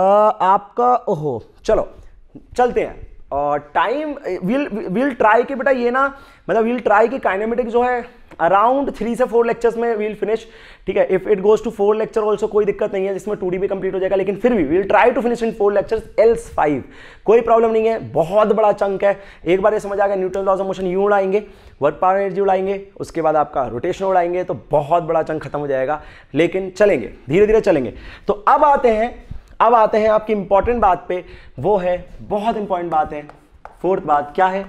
आपका ओहो चलो चलते हैं टाइम विल विल ट्राई कि बेटा ये ना मतलब विल ट्राई कि काइनेमेटिक जो है अराउंड थ्री से फोर लेक्चर्स में विल फिनिश ठीक है if it goes to four lecture also कोई दिक्कत नहीं है जिसमें टू डी भी कंप्लीट हो जाएगा लेकिन फिर भी will try to finish in four lectures else five कोई प्रॉब्लम नहीं है बहुत बड़ा चंक है एक बार ये समझ आ गया न्यूट्रल लॉज ऑफ मोशन यू उड़ाएंगे वर्क पावर एनर्जी उड़ाएंगे उसके बाद आपका रोटेशन उड़ाएंगे तो बहुत बड़ा चंक खत्म हो जाएगा लेकिन चलेंगे धीरे धीरे चलेंगे तो अब आते हैं अब आते हैं आपकी इंपॉर्टेंट बात पे वो है बहुत इंपॉर्टेंट बात है फोर्थ बात क्या है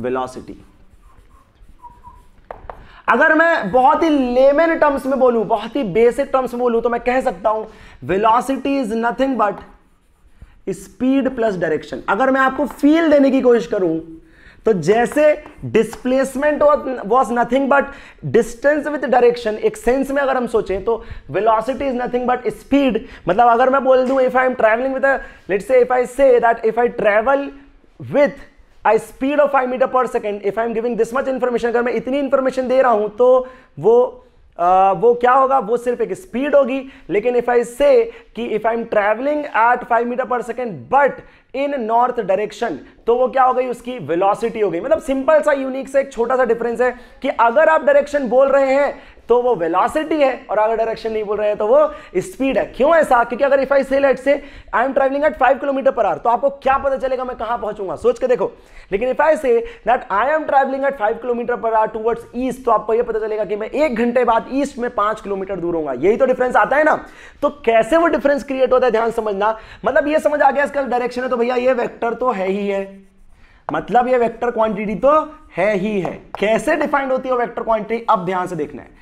वेलोसिटी अगर मैं बहुत ही लेमेन टर्म्स में बोलूं बहुत ही बेसिक टर्म्स में बोलूं तो मैं कह सकता हूं velocity is nothing but speed plus direction अगर मैं आपको फील देने की कोशिश करूं तो जैसे displacement was nothing but distance with direction एक सेंस में अगर हम सोचें तो velocity is nothing but speed मतलब अगर मैं बोल दूं if I am travelling with let say if I say that if I travel with I speed of five metre पर second if I am giving this much information अगर मैं इतनी information दे रहा हूं तो वो वो क्या होगा वो सिर्फ एक स्पीड होगी लेकिन इफ आई से कि if I am travelling at five metre पर second but in north direction तो वो क्या हो गई उसकी वेलोसिटी हो गई मतलब सिंपल सा यूनिक सा एक छोटा सा डिफरेंस है कि अगर आप डायरेक्शन बोल रहे हैं तो वो वेलोसिटी है और अगर डायरेक्शन नहीं बोल रहे हैं तो वो स्पीड है क्यों ऐसा क्योंकि अगर if I say let say I am travelling at five kilometre per hour तो आपको क्या पता चलेगा मैं कहां पहुंचूंगा सोच के देखो लेकिन if I say that I am travelling at five kilometre per hour towards east तो आपको यह पता चलेगा कि मैं एक घंटे बाद ईस्ट में पांच किलोमीटर दूर होगा यही तो डिफरेंस आता है ना तो कैसे वो डिफरेंस क्रिएट होता है ध्यान समझना मतलब ये समझ आ गया इसका डायरेक्शन है तो भैया ये वेक्टर तो है ही है मतलब ये वेक्टर क्वांटिटी तो है ही है कैसे डिफाइंड होती है वेक्टर क्वांटिटी अब ध्यान से देखना है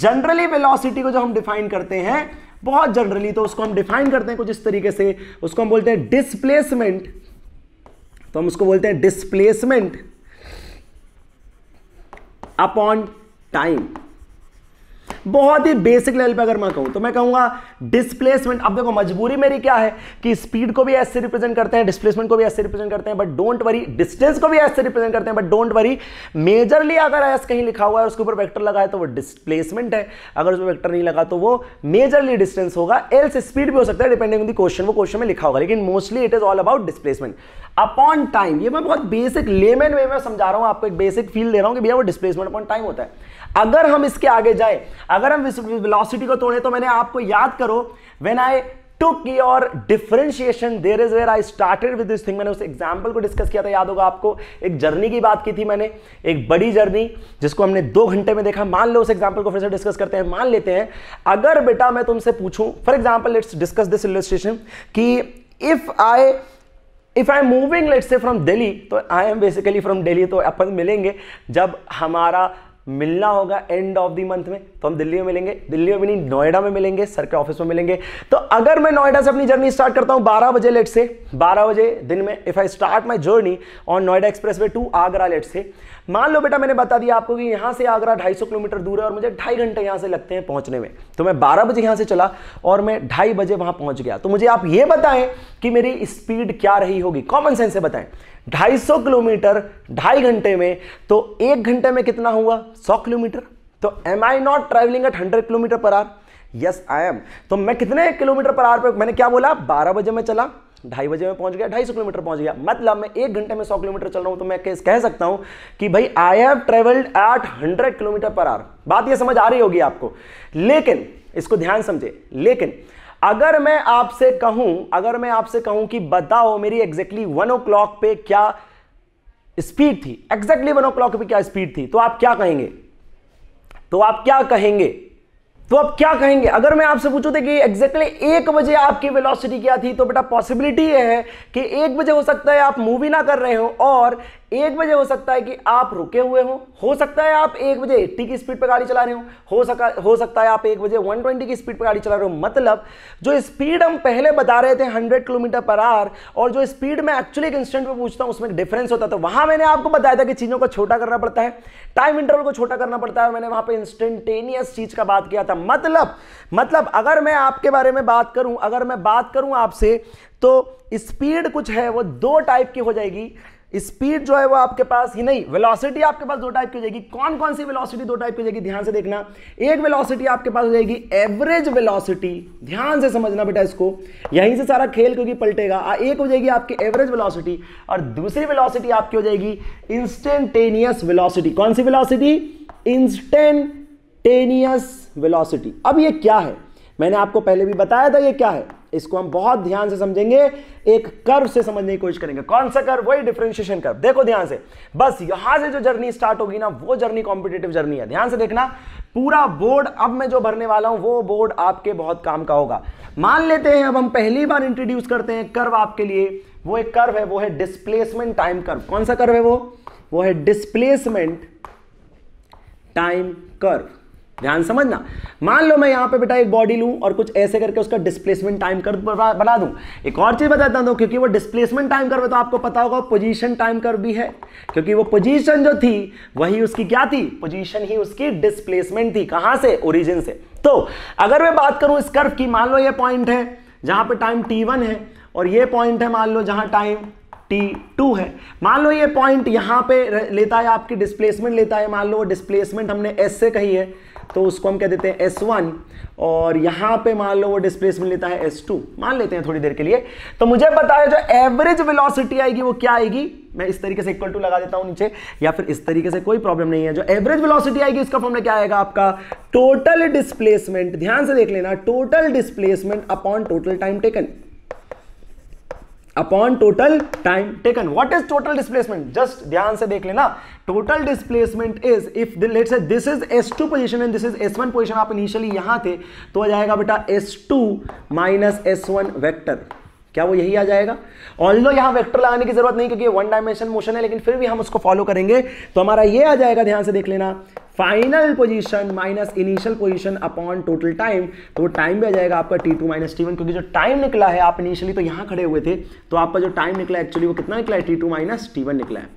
जनरली वेलोसिटी को जब हम डिफाइन करते हैं बहुत जनरली तो उसको हम डिफाइन करते हैं कुछ इस तरीके से उसको हम बोलते हैं डिस्प्लेसमेंट तो हम उसको बोलते हैं डिस्प्लेसमेंट अपॉन टाइम बहुत ही बेसिक लेवल पे अगर मैं कहूं तो मैं कहूंगा डिस्प्लेसमेंट अब देखो मजबूरी मेरी क्या है कि स्पीड को भी ऐसे रिप्रेजेंट करते हैं डिस्प्लेसमेंट को भी ऐसे रिप्रेजेंट करते हैं बट डोंट वरी डिस्टेंस को भी ऐसे रिप्रेजेंट करते हैं बट डोंट वरी मेजरली अगर एस कहीं लिखा हुआ है उसके ऊपर वेक्टर लगा है तो वो डिस्प्लेसमेंट है अगर उसमें वैक्टर नहीं लगा तो वो मेजरली डिस्टेंस होगा एल्स स्पीड भी हो सकता है डिपेंडिंग ऑन द क्वेश्चन वो क्वेश्चन में लिखा होगा लेकिन mostly it is all about displacement upon time ये मैं बहुत बेसिक लेमन वे में समझा रहा हूं आपको एक बेसिक फील दे रहा हूं कि भैया वो डिस्प्लेसमेंट अपॉन टाइम होता है अगर हम इसके आगे जाए अगर हम वेलोसिटी को तोड़े तो मैंने आपको याद करो करो when I took your differentiation there is where I started with this thing मैंने उस एग्जाम्पल को डिस्कस किया था याद होगा आपको एक जर्नी की बात की थी मैंने एक बड़ी जर्नी जिसको हमने दो घंटे में देखा मान लो उस एग्जाम्पल को फिर से डिस्कस करते हैं मान लेते हैं अगर बेटा मैं तुमसे पूछूं for example let's discuss this illustration कि if I if I am moving let's say from Delhi तो I am basically from Delhi तो अपन मिलेंगे जब हमारा मिलना होगा एंड ऑफ दी मंथ में तो हम दिल्ली में मिलेंगे दिल्ली में भी नहीं नोएडा में मिलेंगे सर के ऑफिस में मिलेंगे तो अगर मैं नोएडा से अपनी जर्नी स्टार्ट करता हूं 12 बजे लेट से 12 बजे दिन में if I start my journey on Noida express way to Agra let say मान लो बेटा मैंने बता दिया आपको कि यहां से आगरा ढाई किलोमीटर दूर है और मुझे ढाई घंटे यहां से लगते हैं पहुंचने में तो मैं बारह बजे यहां से चला और मैं ढाई बजे वहां पहुंच गया तो मुझे आप ये बताएं कि मेरी स्पीड क्या रही होगी कॉमन सेंस से बताएं 250 किलोमीटर ढाई घंटे में तो एक घंटे में कितना हुआ 100 किलोमीटर तो am I not travelling at 100 kilometre per hour yes I am तो मैं कितने किलोमीटर पर आर पे मैंने क्या बोला 12 बजे में चला ढाई बजे में पहुंच गया ढाई सौ किलोमीटर पहुंच गया मतलब मैं एक घंटे में सौ किलोमीटर चल रहा हूं तो मैं कह सकता हूं कि भाई I have travelled at hundred kilometre per hour बात यह समझ आ रही होगी आपको लेकिन इसको ध्यान समझे लेकिन अगर मैं आपसे कहूं अगर मैं आपसे कहूं कि बताओ मेरी एग्जैक्टली वन ओ क्लॉक पे क्या स्पीड थी एग्जैक्टली वन ओ क्लॉक पे क्या स्पीड थी तो आप क्या कहेंगे तो आप क्या कहेंगे तो आप क्या कहेंगे अगर मैं आपसे पूछूं तो कि एग्जैक्टली एक बजे आपकी वेलोसिटी क्या थी तो बेटा पॉसिबिलिटी यह है कि एक बजे हो सकता है आप मूवी ना कर रहे हो और एक बजे हो सकता है कि आप रुके हुए हो हो सकता है आप एक बजे 80 की स्पीड पर गाड़ी चला रहे हो हो सका हो सकता है आप एक बजे 120 की स्पीड पर गाड़ी चला रहे हो मतलब जो स्पीड हम पहले बता रहे थे 100 किलोमीटर पर आवर और जो स्पीड मैं एक्चुअली एक इंस्टेंट में पूछता हूँ उसमें एक डिफरेंस होता था तो वहां वहाँ मैंने आपको बताया था कि चीज़ों को छोटा करना पड़ता है टाइम इंटरवल को छोटा करना पड़ता है मैंने वहाँ पर इंस्टेंटेनियस चीज़ का बात किया था मतलब मतलब अगर मैं आपके बारे में बात करूँ अगर मैं बात करूँ आपसे तो स्पीड कुछ है वो दो टाइप की हो जाएगी स्पीड जो है वो आपके पास ही नहीं वेलोसिटी आपके पास दो टाइप की हो जाएगी कौन कौन सी वेलोसिटी दो टाइप की हो जाएगी ध्यान से देखना एक वेलोसिटी आपके पास हो जाएगी एवरेज वेलोसिटी ध्यान से समझना बेटा इसको यहीं से सारा खेल क्योंकि पलटेगा एक हो जाएगी आपकी एवरेज वेलोसिटी और दूसरी वेलोसिटी आपकी हो जाएगी इंस्टेंटेनियस वेलोसिटी कौन सी वेलोसिटी इंस्टेंटेनियस वेलोसिटी अब ये क्या है मैंने आपको पहले भी बताया था ये क्या है इसको हम बहुत ध्यान से समझेंगे एक कर्व से समझने की कोशिश करेंगे कौन सा कर्व वही डिफरेंशिएशन कर्व देखो ध्यान से बस यहां से जो जर्नी स्टार्ट होगी ना वो जर्नी कॉम्पिटेटिव जर्नी है ध्यान से देखना पूरा बोर्ड अब मैं जो भरने वाला हूं वो बोर्ड आपके बहुत काम का होगा मान लेते हैं अब हम पहली बार इंट्रोड्यूस करते हैं कर्व आपके लिए वो एक कर्व है वो है डिस्प्लेसमेंट टाइम कर्व कौन सा कर्व है वो वो है डिस्प्लेसमेंट टाइम कर्व ध्यान समझना मान लो मैं यहां पे बेटा एक बॉडी लूं और कुछ ऐसे करके उसका डिस्प्लेसमेंट टाइम कर बना दूं एक और चीज़ बताता हूँ क्योंकि वो डिस्प्लेसमेंट टाइम कर तो आपको पता होगा पोजीशन टाइम कर भी है क्योंकि वो पोजीशन जो थी वही उसकी क्या थी पोजीशन ही उसकी डिस्प्लेसमेंट थी कहां से ओरिजिन से तो अगर मैं बात करूं इस कर्व की मान लो ये पॉइंट है जहां पर टाइम टी है और ये पॉइंट है मान लो जहां टाइम टी टू है मान लो ये पॉइंट यहां पे लेता है आपकी डिस्प्लेसमेंट लेता है मान लो वो डिस्प्लेसमेंट हमने एस से कही है तो उसको हम क्या देते हैं एस वन और यहाँ पे मान लो वो डिस्प्लेसमेंट लेता है एस टू मान लेते हैं थोड़ी देर के लिए तो मुझे बताया जो एवरेज वेलोसिटी आएगी वो क्या आएगी मैं इस तरीके से इक्वल टू लगा देता हूँ नीचे या फिर इस तरीके से कोई प्रॉब्लम नहीं है जो एवरेज वेलोसिटी आएगी उसका फॉर्मला क्या आएगा आपका टोटल डिस्प्लेसमेंट ध्यान से देख लेना total displacement upon total time taken upon total time taken what is total displacement just ध्यान से देख लेना total displacement is if let say this is S two position and this is S one position आप initially यहां थे तो आ जाएगा बेटा S two minus S one vector क्या वो यही आ जाएगा ऑल्दो यहां वेक्टर लगाने की जरूरत नहीं क्योंकि वन डायमेंशन मोशन है लेकिन फिर भी हम उसको फॉलो करेंगे तो हमारा ये आ जाएगा ध्यान से देख लेना final position minus initial position upon total time तो वो टाइम भी आ जाएगा आपका T two minus T one क्योंकि जो टाइम निकला है आप इनिशियली तो यहां खड़े हुए थे तो आपका जो टाइम निकला एक्चुअली वो कितना निकला है T two minus T one निकला है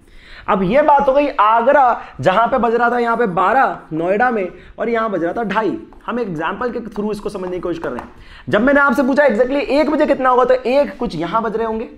अब ये बात हो गई आगरा जहां पे बज रहा था यहां पे 12 नोएडा में और यहां बज रहा था ढाई हम एग्जाम्पल के थ्रू इसको समझने की कोशिश कर रहे हैं जब मैंने आपसे पूछा एग्जैक्टली exactly एक बजे कितना होगा तो एक कुछ यहां बज रहे होंगे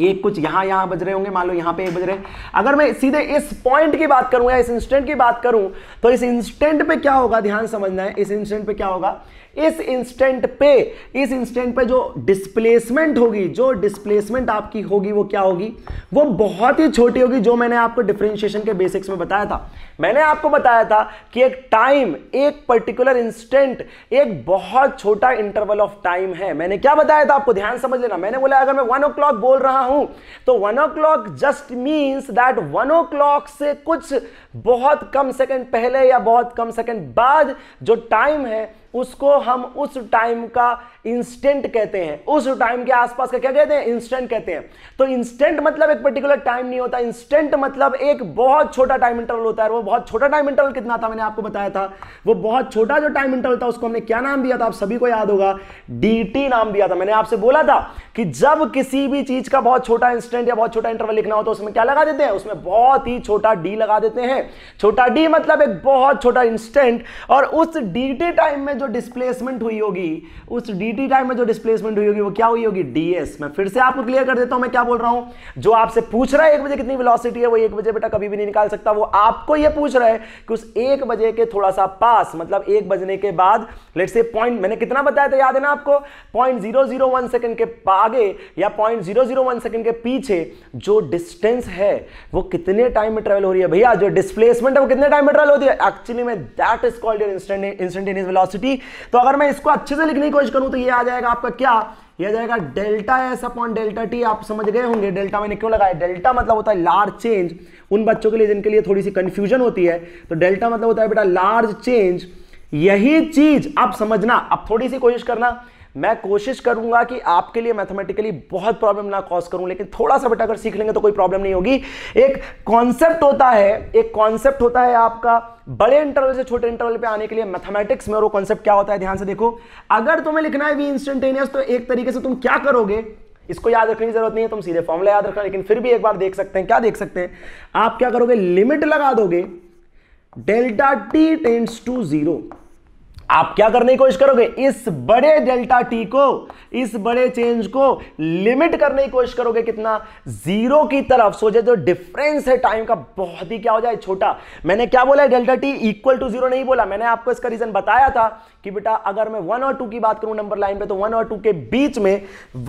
एक कुछ यहां यहां बज रहे होंगे मान लो यहां पे बज रहे अगर मैं सीधे इस पॉइंट की बात करूं या इस इंस्टेंट की बात करूं तो इस इंस्टेंट पे क्या होगा ध्यान समझना है इस इंस्टेंट पे क्या होगा इस इंस्टेंट पे इस इंस्टेंट पे जो डिस्प्लेसमेंट होगी जो डिस्प्लेसमेंट आपकी होगी वो क्या होगी वो बहुत ही छोटी होगी जो मैंने आपको डिफ्रेंशिएशन के बेसिक्स में बताया था मैंने आपको बताया था कि एक टाइम एक पर्टिकुलर इंस्टेंट एक बहुत छोटा इंटरवल ऑफ टाइम है मैंने क्या बताया था आपको ध्यान समझ लेना मैंने बोला अगर मैं वन ओ बोल रहा हूं तो one O just means that one O से कुछ बहुत कम सेकेंड पहले या बहुत कम सेकेंड बाद जो टाइम है उसको हम उस टाइम का इंस्टेंट कहते हैं उस टाइम के आसपास का क्या कहते हैं इंस्टेंट कहते हैं तो इंस्टेंट मतलब एक पर्टिकुलर टाइम नहीं होता इंस्टेंट मतलब एक बहुत छोटा टाइम इंटरवल होता है वो बहुत छोटा टाइम इंटरवल कितना था मैंने आपको बताया था वो बहुत छोटा जो टाइम इंटरवल था उसको हमने क्या नाम दिया था आप सभी को याद होगा डी नाम दिया था मैंने आपसे बोला था कि जब किसी भी चीज का बहुत छोटा इंस्टेंट या बहुत छोटा इंटरवल लिखना हो तो उसमें क्या लगा देते हैं उसमें बहुत ही छोटा डी लगा देते हैं छोटा डी मतलब एक बहुत छोटा इंस्टेंट और उस डी टाइम में जो डिस्प्लेसमेंट हुई होगी उस डी टी टाइम में जो डिस्प्लेसमेंट हुई होगी वो क्या हुई होगी डीएस मैं फिर से आपको क्लियर कर देता हूं मैं क्या बोल रहा हूं जो आपसे पूछ रहा है एक बजे कितनी वेलोसिटी है वो एक बजे बेटा कभी भी नहीं निकाल सकता वो आपको ये पूछ रहा है कि उस एक बजे के थोड़ा सा पास मतलब एक बजने के बाद लेट से पॉइंट मैंने कितना बताया था याद है ना आपको पॉइंट सेकंड के आगे या पॉइंट सेकंड के पीछे जो डिस्टेंस है वो कितने टाइम में ट्रेवल हो रही है भैया जो डिस्प्लेसमेंट है वो कितने टाइम में ट्रेवल होती है एक्चुअली में that is called instantaneous velocity तो अगर मैं इसको अच्छे से लिखने की कोशिश करूं तो ये आ जाएगा आपका क्या ये आ जाएगा delta S upon delta T आप समझ गए होंगे डेल्टा मैंने क्यों लगाया डेल्टा मतलब होता है लार्ज चेंज उन बच्चों के लिए जिनके लिए थोड़ी सी कंफ्यूजन होती है तो डेल्टा मतलब होता है बेटा लार्ज चेंज यही चीज आप समझना आप थोड़ी सी कोशिश करना मैं कोशिश करूंगा कि आपके लिए मैथमेटिकली बहुत प्रॉब्लम ना कॉज करूं लेकिन थोड़ा सा बेटा अगर सीख लेंगे तो कोई प्रॉब्लम नहीं होगी एक कॉन्सेप्ट होता है एक कॉन्सेप्ट होता है आपका बड़े इंटरवल से छोटे इंटरवल पे आने के लिए मैथमेटिक्स में और वो कॉन्सेप्ट क्या होता है ध्यान से देखो अगर तुम्हें लिखना है वी इंस्टेंटेनियस तो एक तरीके से तुम क्या करोगे इसको याद रखने की जरूरत नहीं है तुम सीधे फॉर्मूला याद रखना लेकिन फिर भी एक बार देख सकते हैं क्या देख सकते हैं आप क्या करोगे लिमिट लगा दोगे delta T tends to zero आप क्या करने की कोशिश करोगे इस बड़े डेल्टा टी को इस बड़े चेंज को लिमिट करने की कोशिश करोगे कितना जीरो की तरफ सोचे जो तो डिफरेंस है टाइम का बहुत ही क्या हो जाए छोटा मैंने क्या बोला delta T equal to zero नहीं बोला मैंने आपको इसका रीजन बताया था कि बेटा अगर मैं वन और टू की बात करूं नंबर लाइन पे तो वन और टू के बीच में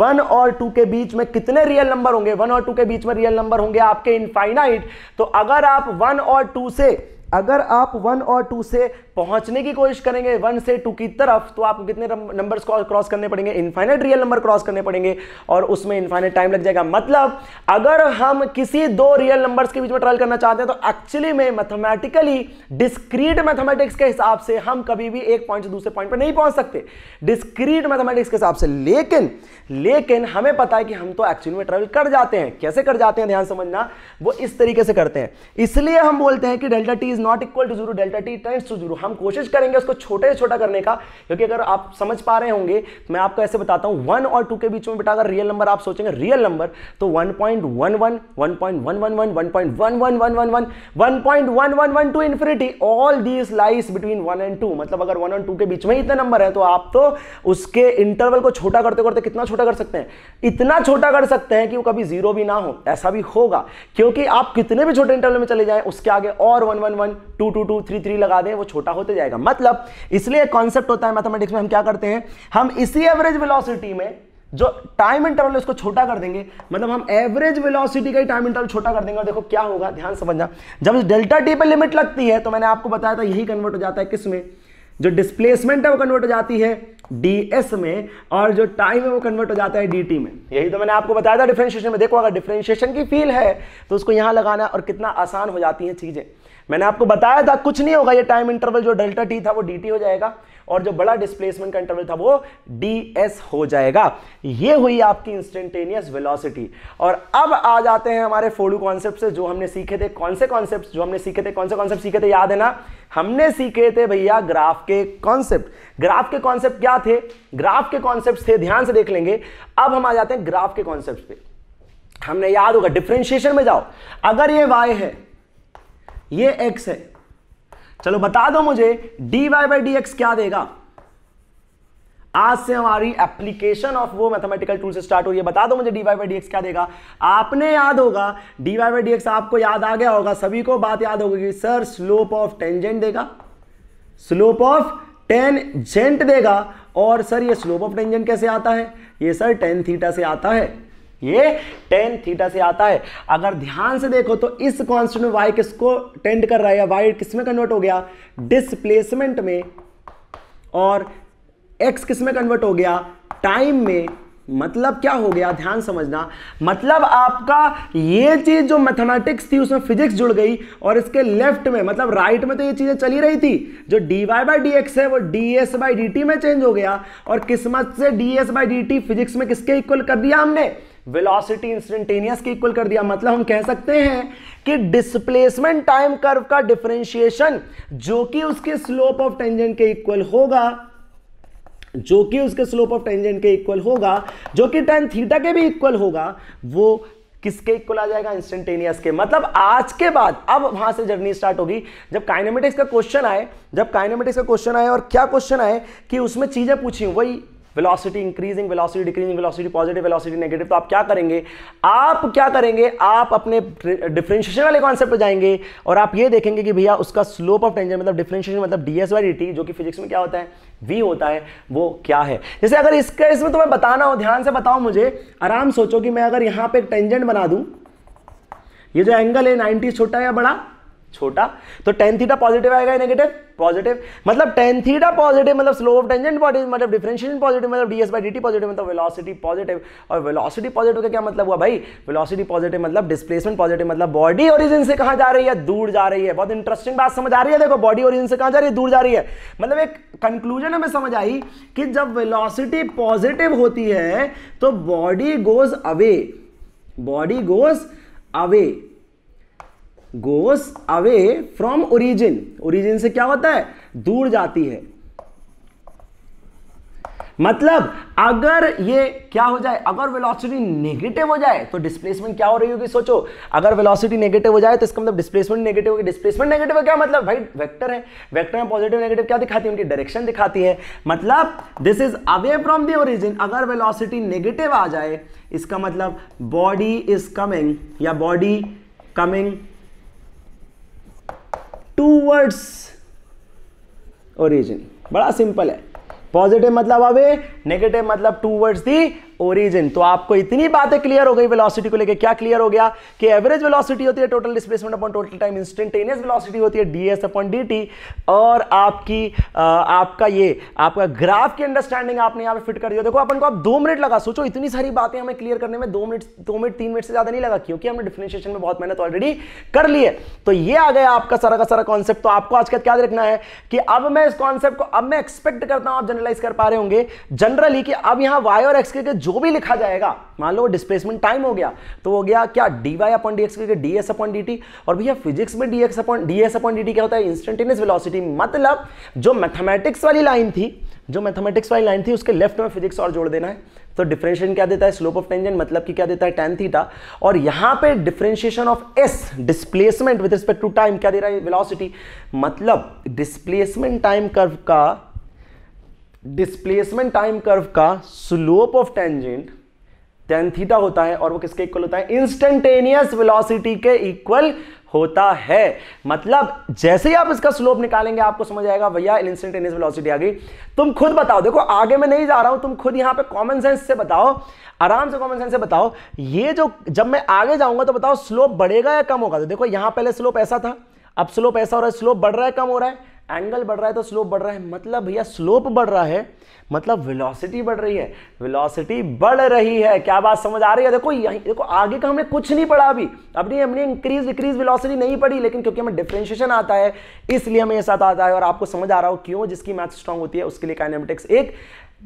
वन और टू के बीच में कितने रियल नंबर होंगे वन और टू के बीच में रियल नंबर होंगे आपके इनफाइनाइट तो अगर आप वन और टू से अगर आप वन और टू से पहुंचने की कोशिश करेंगे वन से टू की तरफ तो आपको कितने नंबर क्रॉस करने पड़ेंगे इन्फाइनेट रियल नंबर क्रॉस करने पड़ेंगे और उसमें इन्फाइनेट टाइम लग जाएगा मतलब अगर हम किसी दो रियल नंबर्स के बीच में ट्रायल करना चाहते हैं तो एक्चुअली में मैथमेटिकली डिस्क्रीट मैथमेटिक्स के हिसाब से हम कभी भी एक पॉइंट से दूसरे पॉइंट पर नहीं पहुंच सकते डिस्क्रीट मैथमेटिक्स के हिसाब से लेकिन लेकिन हमें पता है कि हम तो एक्चुअली में ट्रेवल कर जाते हैं कैसे कर जाते हैं ध्यान समझना वो इस तरीके से करते हैं इसलिए हम बोलते हैं कि delta T is not equal to zero delta T tends to zero हम कोशिश करेंगे उसको छोटे से छोटा करने का क्योंकि अगर आप समझ पा रहे होंगे तो मैं आपको ऐसे बताता हूं वन और टू के बीच में बेटा अगर रियल नंबर आप सोचेंगे रियल नंबर तो one point one one one point one one one one point one one one one one one point one one one to infinity all these lies between one and two मतलब अगर one and to के बीच में इतने number है तो आप तो उसके इंटरवल को छोटा करते करते कितना छोटा कर सकते हैं इतना छोटा कर सकते हैं कि वो कभी जीरो भी ना हो ऐसा भी होगा क्योंकि आप कितने भी छोटे इंटरवल में चले जाए उसके आगे और one one one two two two three three लगा दें वो छोटा छोटा होते जाएगा मतलब इसलिए कॉन्सेप्ट होता है मैथमेटिक्स में हम क्या करते हैं हम इसी एवरेज विलोसिटी में जो टाइम इंटरवल है उसको छोटा कर देंगे मतलब हम एवरेज वेलोसिटी का ही टाइम इंटरवल छोटा कर देंगे और देखो क्या होगा ध्यान समझना जब डेल्टा टी पे लिमिट लगती है तो मैंने आपको बताया था यही कन्वर्ट हो जाता है किस में जो डिस्प्लेसमेंट है वो कन्वर्ट हो जाती है ds में और जो टाइम है वो कन्वर्ट हो जाता है dt में यही तो मैंने आपको बताया था डिफ्रेंशिएशन में देखो अगर डिफ्रेंशिएशन की फील है तो उसको यहाँ लगाना और कितना आसान हो जाती हैं चीज़ें मैंने आपको बताया था कुछ नहीं होगा ये टाइम इंटरवल जो डेल्टा टी था वो डी हो जाएगा और जो बड़ा डिस्प्लेसमेंट का इंटरवल था वो डी हो जाएगा ये हुई आपकी इंस्टेंटेनियस वेलोसिटी और अब आ जाते हैं हमारे फोडू कॉन्सेप्ट से जो हमने सीखे थे कौन से कॉन्सेप्ट जो हमने सीखे थे कौन से कॉन्सेप्ट सीखे थे याद है ना हमने सीखे थे भैया ग्राफ के कॉन्सेप्ट ग्राफ के कॉन्सेप्ट क्या थे ग्राफ के कॉन्सेप्ट थे ध्यान से देख लेंगे अब हम आ जाते हैं ग्राफ के कॉन्सेप्ट पे हमने याद होगा डिफ्रेंशिएशन में जाओ अगर ये वाई है ये एक्स है चलो बता दो मुझे D Y by D X क्या देगा आज से हमारी एप्लीकेशन ऑफ वो मैथमेटिकल टूल से स्टार्ट हो रही है बता दो मुझे D Y by D X क्या देगा आपने याद होगा D Y by D X आपको याद आ गया होगा सभी को बात याद होगी सर स्लोप ऑफ टेंजेंट देगा स्लोप ऑफ टेंजेंट देगा और सर ये स्लोप ऑफ टेंजेंट कैसे आता है ये सर टेन थीटा से आता है ये टेन थीटा से आता है अगर ध्यान से देखो तो इस कॉन्स्टेंट में वाई किसको टेंड कर रहा है या वाई किस में कन्वर्ट हो गया डिसप्लेसमेंट में और एक्स किस में कन्वर्ट हो गया टाइम में मतलब क्या हो गया ध्यान समझना मतलब आपका ये चीज जो मैथमेटिक्स थी उसमें फिजिक्स जुड़ गई और इसके लेफ्ट में मतलब राइट में तो ये चीजें चली रही थी जो D Y by D X है वो D S by D T में चेंज हो गया और किस्मत से D S by D T physics में किसके इक्वल कर दिया हमने वेलोसिटी इंस्टेंटेनियस के इक्वल कर दिया मतलब हम कह सकते हैं कि डिस्प्लेसमेंट टाइम कर्व का डिफरेंशिएशन जो कि उसके स्लोप ऑफ टेंजेंट के इक्वल होगा जो कि उसके स्लोप ऑफ टेंजेंट के इक्वल होगा जो कि टेन थीटा के भी इक्वल होगा वो किसके इक्वल आ जाएगा इंस्टेंटेनियस के मतलब आज के बाद अब वहां से जर्नी स्टार्ट होगी जब काइनेमेटिक्स का क्वेश्चन आए जब काइनेमेटिक्स का क्वेश्चन आए और क्या क्वेश्चन आए कि उसमें चीजें पूछी वही velocity increasing velocity decreasing velocity positive velocity negative तो आप क्या करेंगे आप क्या करेंगे आप अपने डिफ्रेंशिएशन वाले कॉन्सेप्ट पर जाएंगे और आप ये देखेंगे कि भैया उसका स्लोप ऑफ टेंजन मतलब डिफरेंशिएशन मतलब D S Y D T जो कि फिजिक्स में क्या होता है वी होता है वो क्या है जैसे अगर इसका इसमें तुम्हें बताना हो ध्यान से बताओ मुझे आराम सोचो कि मैं अगर यहाँ पे एक टेंजेंट बना दूँ ये जो एंगल है नाइनटी छोटा या बड़ा छोटा तो टेन थीटा पॉजिटिव आएगा नेगेटिव पॉजिटिव मतलब टेन थीटा पॉजिटिव मतलब स्लो ऑफ टेंजेंट बॉडी मतलब डिफरेंशिएशन पॉजिटिव मतलब डीएस बाई डीटी पॉजिटिव मतलब वेलोसिटी पॉजिटिव और वेलोसिटी पॉजिटिव का क्या मतलब हुआ भाई वेलोसिटी पॉजिटिव मतलब डिस्प्लेसमेंट पॉजिटिव मतलब बॉडी ओरिजिन से कहां जा रही है दूर जा रही है बहुत इंटरेस्टिंग बात समझ आ रही है देखो बॉडी ओरिजिन से कहां जा रही है दूर जा रही है मतलब एक कंक्लूजन हमें समझ आई कि जब वेलोसिटी पॉजिटिव होती है तो body goes away body goes away goes away from origin origin से क्या होता है दूर जाती है मतलब अगर ये क्या हो जाए अगर वेलोसिटी नेगेटिव हो जाए तो डिस्प्लेसमेंट क्या हो रही होगी सोचो अगर वेलोसिटी नेगेटिव हो जाए तो इसका मतलब डिस्प्लेसमेंट नेगेटिव होगी डिस्प्लेसमेंट नेगेटिव क्या मतलब भाई वेक्टर है वेक्टर में पॉजिटिव नेगेटिव क्या दिखाती है उनकी डायरेक्शन दिखाती है मतलब this is away from the origin अगर वेलॉसिटी नेगेटिव आ जाए इसका मतलब बॉडी इज कमिंग या बॉडी कमिंग टूवर्ड्स ओरिजिन बड़ा सिंपल है पॉजिटिव मतलब अवे नेगेटिव मतलब टूवर्ड्स दी ओरिजिन तो आपको इतनी बातें क्लियर हो गई वेलोसिटी को लेके क्या क्लियर हो गया कि एवरेज वेलोसिटी होती है total displacement upon total time instantaneous velocity होती है डीएस अपॉन डीटी और आपकी आ, आपका ये आपका ग्राफ की अंडरस्टैंडिंग आपने यहां पे फिट कर दिया देखो अपन को आप दो मिनट लगा सोचो इतनी सारी बातें हमें क्लियर करने में दो मिनट दो मिनट तीन मिनट से ज्यादा नहीं लगा क्योंकि हमने डिफ्रेंशिएशन में बहुत मेहनत ऑलरेडी कर ली है तो ये आ गया आपका सारा का सारा कॉन्सेप्ट तो आपको आज का याद रखना है कि अब मैं इस कॉन्सेप्ट को अब मैं एक्सपेक्ट करता हूं आप जनरलाइज कर पा रहे होंगे जनरली कि अब यहां वाई और एक्स के जो भी लिखा जाएगा मान लो डिस्प्लेसमेंट टाइम हो गया तो हो गया क्या D Y upon D X करके D S upon D T और भैया फिजिक्स में D X upon D S upon D T क्या होता है इंस्टेंटेनियस वेलोसिटी मतलब जो मैथमेटिक्स वाली लाइन थी जो मैथमेटिक्स वाली लाइन थी उसके लेफ्ट में फिजिक्स और जोड़ देना है तो डिफरेंशिएशन क्या देता है स्लोप ऑफ टेंजेंट मतलब कि क्या देता है टेन थीटा और यहां पे differentiation of S displacement with respect to time क्या दे रहा है वेलोसिटी मतलब डिस्प्लेसमेंट टाइम कर्व का डिस्प्लेसमेंट टाइम कर्व का slope of tangent tan theta होता है और वो किसके इक्वल होता है इंस्टेंटेनियस वेलोसिटी के इक्वल होता है मतलब जैसे ही आप इसका स्लोप निकालेंगे आपको समझ आएगा भैया इंस्टेंटेनियस वेलोसिटी आ गई तुम खुद बताओ देखो आगे मैं नहीं जा रहा हूं तुम खुद यहां पे कॉमन सेंस से बताओ आराम से कॉमन सेंस से बताओ ये जो जब मैं आगे जाऊंगा तो बताओ स्लोप बढ़ेगा या कम होगा तो देखो यहां पहले स्लोप ऐसा था अब स्लोप ऐसा हो रहा है स्लोप बढ़ रहा है कम हो रहा है एंगल बढ़ रहा है तो स्लोप बढ़ रहा है मतलब भैया स्लोप बढ़ रहा है मतलब वेलोसिटी बढ़ रही है वेलोसिटी बढ़ रही है क्या बात समझ आ रही है देखो यही देखो आगे का हमने कुछ नहीं पढ़ा अभी अपनी हमने इंक्रीज डिक्रीज वेलोसिटी नहीं पढ़ी लेकिन क्योंकि हमें डिफ्रेंशिएशन आता है इसलिए हमें ये साथ आता है और आपको समझ आ रहा हो क्यों जिसकी मैथ स्ट्रांग होती है उसके लिए काइनेमेटिक्स एक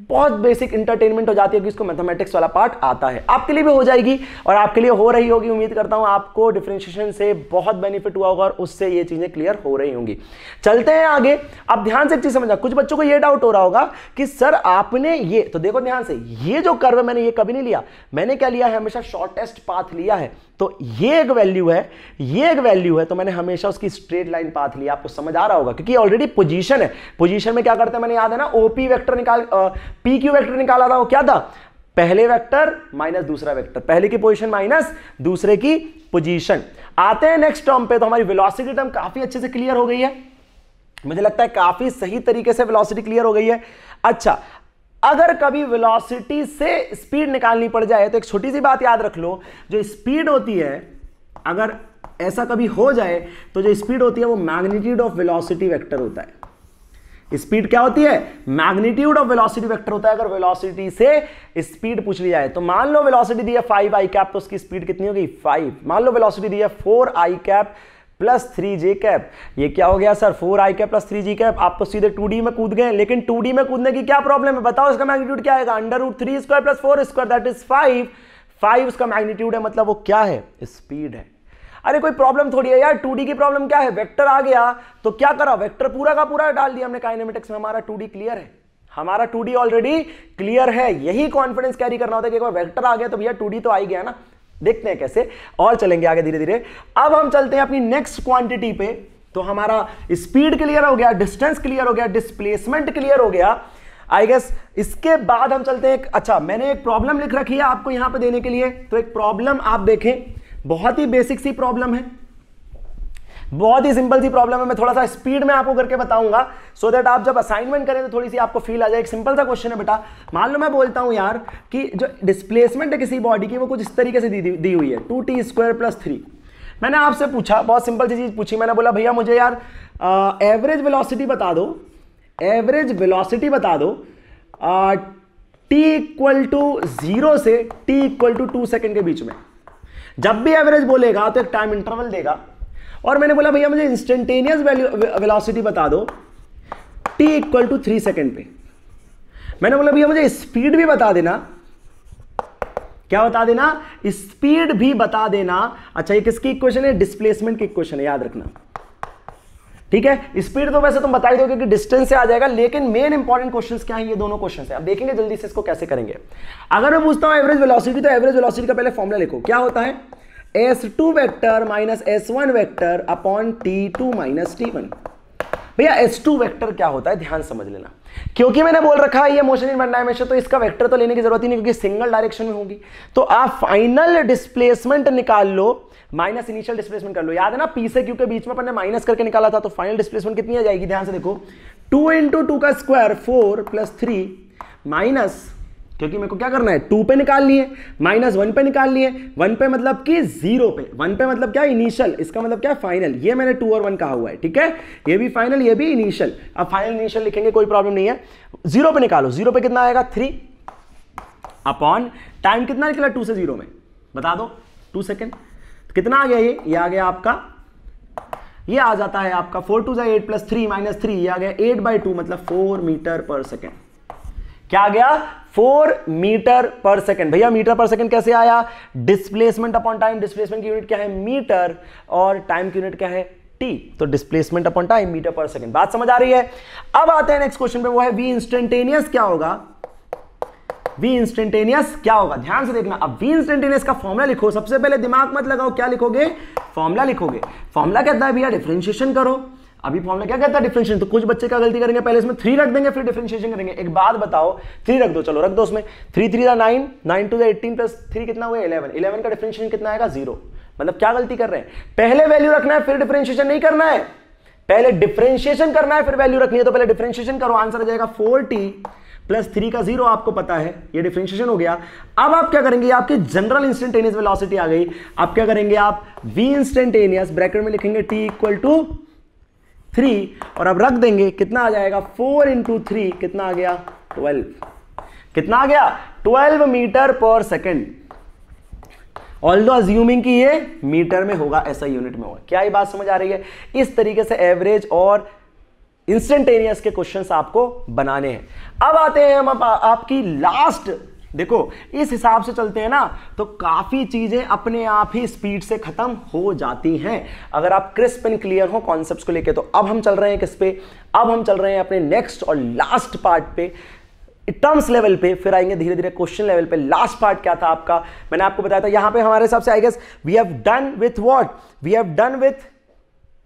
बहुत बेसिक इंटरटेनमेंट हो जाती है कि इसको मैथमेटिक्स वाला पार्ट आता है आपके लिए भी हो जाएगी और आपके लिए हो रही होगी उम्मीद करता हूं आपको डिफ्रेंशिएशन से बहुत बेनिफिट हुआ होगा और उससे ये चीज़ें क्लियर हो रही होंगी चलते हैं आगे अब ध्यान से एक चीज़ समझना कुछ बच्चों को ये डाउट हो रहा होगा कि सर आपने ये तो देखो ध्यान से ये जो कर्व मैंने ये कभी नहीं लिया मैंने क्या लिया है हमेशा शॉर्टेस्ट पाथ लिया है तो ये एक वैल्यू है ये एक वैल्यू है तो मैंने हमेशा उसकी स्ट्रेट लाइन पाथ लिया आपको समझ आ रहा होगा क्योंकि ऑलरेडी पोजीशन है पोजीशन में क्या करते हैं मैंने याद है ना ओपी वेक्टर निकाल पी क्यू वैक्टर निकाला था वो क्या था पहले वेक्टर माइनस दूसरा वेक्टर पहले की पोजीशन माइनस दूसरे की पोजीशन आते हैं नेक्स्ट टर्म पे तो हमारी वेलोसिटी टर्म काफी अच्छे से क्लियर हो गई है मुझे लगता है काफी सही तरीके से वेलोसिटी क्लियर हो गई है अच्छा अगर कभी वेलोसिटी से स्पीड निकालनी पड़ जाए तो एक छोटी सी बात याद रख लो जो स्पीड होती है अगर ऐसा कभी हो जाए तो जो स्पीड होती है वो मैग्नीट्यूड ऑफ वेलोसिटी वेक्टर होता है स्पीड क्या होती है मैग्नीट्यूड ऑफ वेलोसिटी वेक्टर होता है अगर वेलोसिटी से स्पीड पूछ ली जाए तो मान लो वेलोसिटी दी है फाइव आई कैप तो उसकी स्पीड कितनी होगी फाइव मान लो वेलोसिटी दी है four I cap plus three J cap ये क्या हो गया sir four I cap plus three J cap आप तो सीधे टू डी में कूद गए लेकिन टू डी में कूदने की क्या प्रॉब्लम है बताओ इसका मैग्नीट्यूड क्या आएगा under root three square plus four square that is five five उसका मैग्नीट्यूड है मतलब वो क्या है स्पीड है अरे कोई प्रॉब्लम थोड़ी है यार टू की प्रॉब्लम क्या है वेक्टर आ गया तो क्या करा वेक्टर पूरा का पूरा डाल दिया हमने काइनेमेटिक्स में हमारा टू क्लियर है हमारा 2D ऑलरेडी क्लियर है यही कॉन्फिडेंस कैरी करना होता है कि एक बार वेक्टर आ गया तो भैया 2D तो आ ही गया ना देखते हैं कैसे और चलेंगे आगे धीरे धीरे अब हम चलते हैं अपनी नेक्स्ट क्वांटिटी पे तो हमारा स्पीड क्लियर हो गया डिस्टेंस क्लियर हो गया डिस्प्लेसमेंट क्लियर हो गया आई गेस इसके बाद हम चलते हैं अच्छा मैंने एक प्रॉब्लम लिख रखी है आपको यहां पर देने के लिए तो एक प्रॉब्लम आप देखें बहुत ही बेसिक सी प्रॉब्लम है बहुत ही सिंपल सी प्रॉब्लम है मैं थोड़ा सा स्पीड में आपको करके बताऊंगा सो so दैट आप जब असाइनमेंट करें तो थोड़ी सी आपको फील आ जाए एक सिंपल सा क्वेश्चन है बेटा मान लो मैं बोलता हूँ यार कि जो डिस्प्लेसमेंट है किसी बॉडी की वो कुछ इस तरीके से दी, दी, दी हुई है two T square plus three मैंने आपसे पूछा बहुत सिंपल सी चीज़ पूछी मैंने बोला भैया मुझे यार एवरेज वेलोसिटी बता दो एवरेज वेलोसिटी बता दो टी इक्वल टू जीरो से T equal to two second के बीच में जब भी एवरेज बोलेगा तो एक टाइम इंटरवल देगा और मैंने बोला भैया मुझे इंस्टेंटेनियस वेलोसिटी बता दो T equal to three second पे मैंने बोला भैया मुझे स्पीड भी बता देना क्या बता देना स्पीड भी बता देना अच्छा ये किसकी इक्वेशन है डिस्प्लेसमेंट की इक्वेशन है याद रखना ठीक है स्पीड तो वैसे तुम बता ही दो क्योंकि डिस्टेंस से आ जाएगा लेकिन मेन इंपॉर्टेंट क्वेश्चंस क्या है ये दोनों क्वेश्चंस हैं अब देखेंगे जल्दी से इसको कैसे करेंगे अगर मैं पूछता हूं एवरेज वेलोसिटी तो एवरेज वेलोसिटी का पहले फॉर्मुला लिखो क्या होता है S two vector minus S one vector upon T two minus T one भैया एस टू वैक्टर क्या होता है ध्यान समझ लेना क्योंकि मैंने बोल रखा है ये मोशन इन वन डायमेंशन तो इसका वेक्टर तो लेने की जरूरत ही नहीं क्योंकि सिंगल डायरेक्शन में होगी तो आप फाइनल डिस्प्लेसमेंट निकाल लो माइनस इनिशियल डिस्प्लेसमेंट कर लो याद है ना पी से क्यू के बीच में अपने माइनस करके निकाला था तो फाइनल डिस्प्लेसमेंट कितनी आ जाएगी ध्यान से देखो टू इंटू टू का square four plus three minus क्योंकि मेरे को क्या करना है टू पे निकाल लिए माइनस वन पे निकाल लिए वन पे मतलब कि जीरो पे वन पे मतलब क्या इनिशियल इसका मतलब क्या फाइनल ये मैंने टू और वन कहा हुआ है ठीक है ये भी फाइनल ये भी इनिशियल अब फाइनल इनिशियल लिखेंगे कोई प्रॉब्लम नहीं है जीरो पे निकालो जीरो पे कितना आएगा थ्री अपॉन टाइम कितना निकला टू से जीरो में बता दो टू सेकेंड कितना आ गया ये ये आ गया आपका ये आ जाता है आपका फोर टू जाए eight plus three minus three आ गया एट बाई टू मतलब फोर मीटर पर सेकेंड क्या आ गया फोर मीटर पर सेकंड भैया मीटर पर सेकंड कैसे आया डिस्प्लेसमेंट अपॉन टाइम डिस्प्लेसमेंट की यूनिट क्या है मीटर और टाइम की यूनिट क्या है टी तो डिस्प्लेसमेंट अपॉन टाइम मीटर पर सेकंड बात समझ आ रही है अब आते हैं नेक्स्ट क्वेश्चन पे वो है वी इंस्टेंटेनियस क्या होगा वी इंस्टेंटेनियस क्या होगा ध्यान से देखना अब वी इंस्टेंटेनियस का फॉर्मुला लिखो सबसे पहले दिमाग मत लगाओ क्या लिखोगे फॉर्मुला लिखोगे फॉर्मुला कहता है भैया डिफ्रेंशिएशन करो अभी फॉर्मला क्या कहता है डिफ्रेंशिएशन तो कुछ बच्चे क्या गलती करेंगे पहले इसमें थ्री रख देंगे फिर डिफ्रेंशिएशन करेंगे एक बात बताओ थ्री रख दो चलो रख दो उसमें three three nine nine two दिन प्लस थ्री कितना हुआ इलेवन इलेवन का डिफ्रेंशिएशन कितना आएगा जीरो मतलब क्या गलती कर रहे हैं पहले वैल्यू रखना है फिर डिफ्रेंशिएशन नहीं करना है पहले डिफ्रेंशिएशन करना है फिर वैल्यू रखनी है तो पहले डिफ्रेंशिएशन करो आंसर आ जाएगा फोर टी प्लस थ्री का जीरो आपको पता है ये डिफरेंशिएशन हो गया अब आप क्या करेंगे आपके जनरल इंस्टेंटेनियस वेलोसिटी आ गई आप क्या करेंगे आप वी इंस्टेंटेनियस ब्रैकेट में लिखेंगे टी इक्वल टू थ्री और अब रख देंगे कितना आ जाएगा फोर इंटू थ्री कितना आ गया ट्वेल्व कितना आ गया ट्वेल्व मीटर पर सेकेंड ऑल दो अज्यूमिंग की ये मीटर में होगा ऐसा यूनिट में होगा क्या ये बात समझ आ रही है इस तरीके से एवरेज और इंस्टेंटेनियस के क्वेश्चन आपको बनाने हैं अब आते हैं हम आप, आपकी लास्ट देखो इस हिसाब से चलते हैं ना तो काफ़ी चीज़ें अपने आप ही स्पीड से ख़त्म हो जाती हैं अगर आप क्रिस्प एंड क्लियर हो कॉन्सेप्ट को लेकर तो अब हम चल रहे हैं किस पे अब हम चल रहे हैं अपने नेक्स्ट और लास्ट पार्ट पे टर्म्स लेवल पे फिर आएंगे धीरे धीरे क्वेश्चन लेवल पे लास्ट पार्ट क्या था आपका मैंने आपको बताया था यहां पे हमारे हिसाब से I guess we have done with what we have done with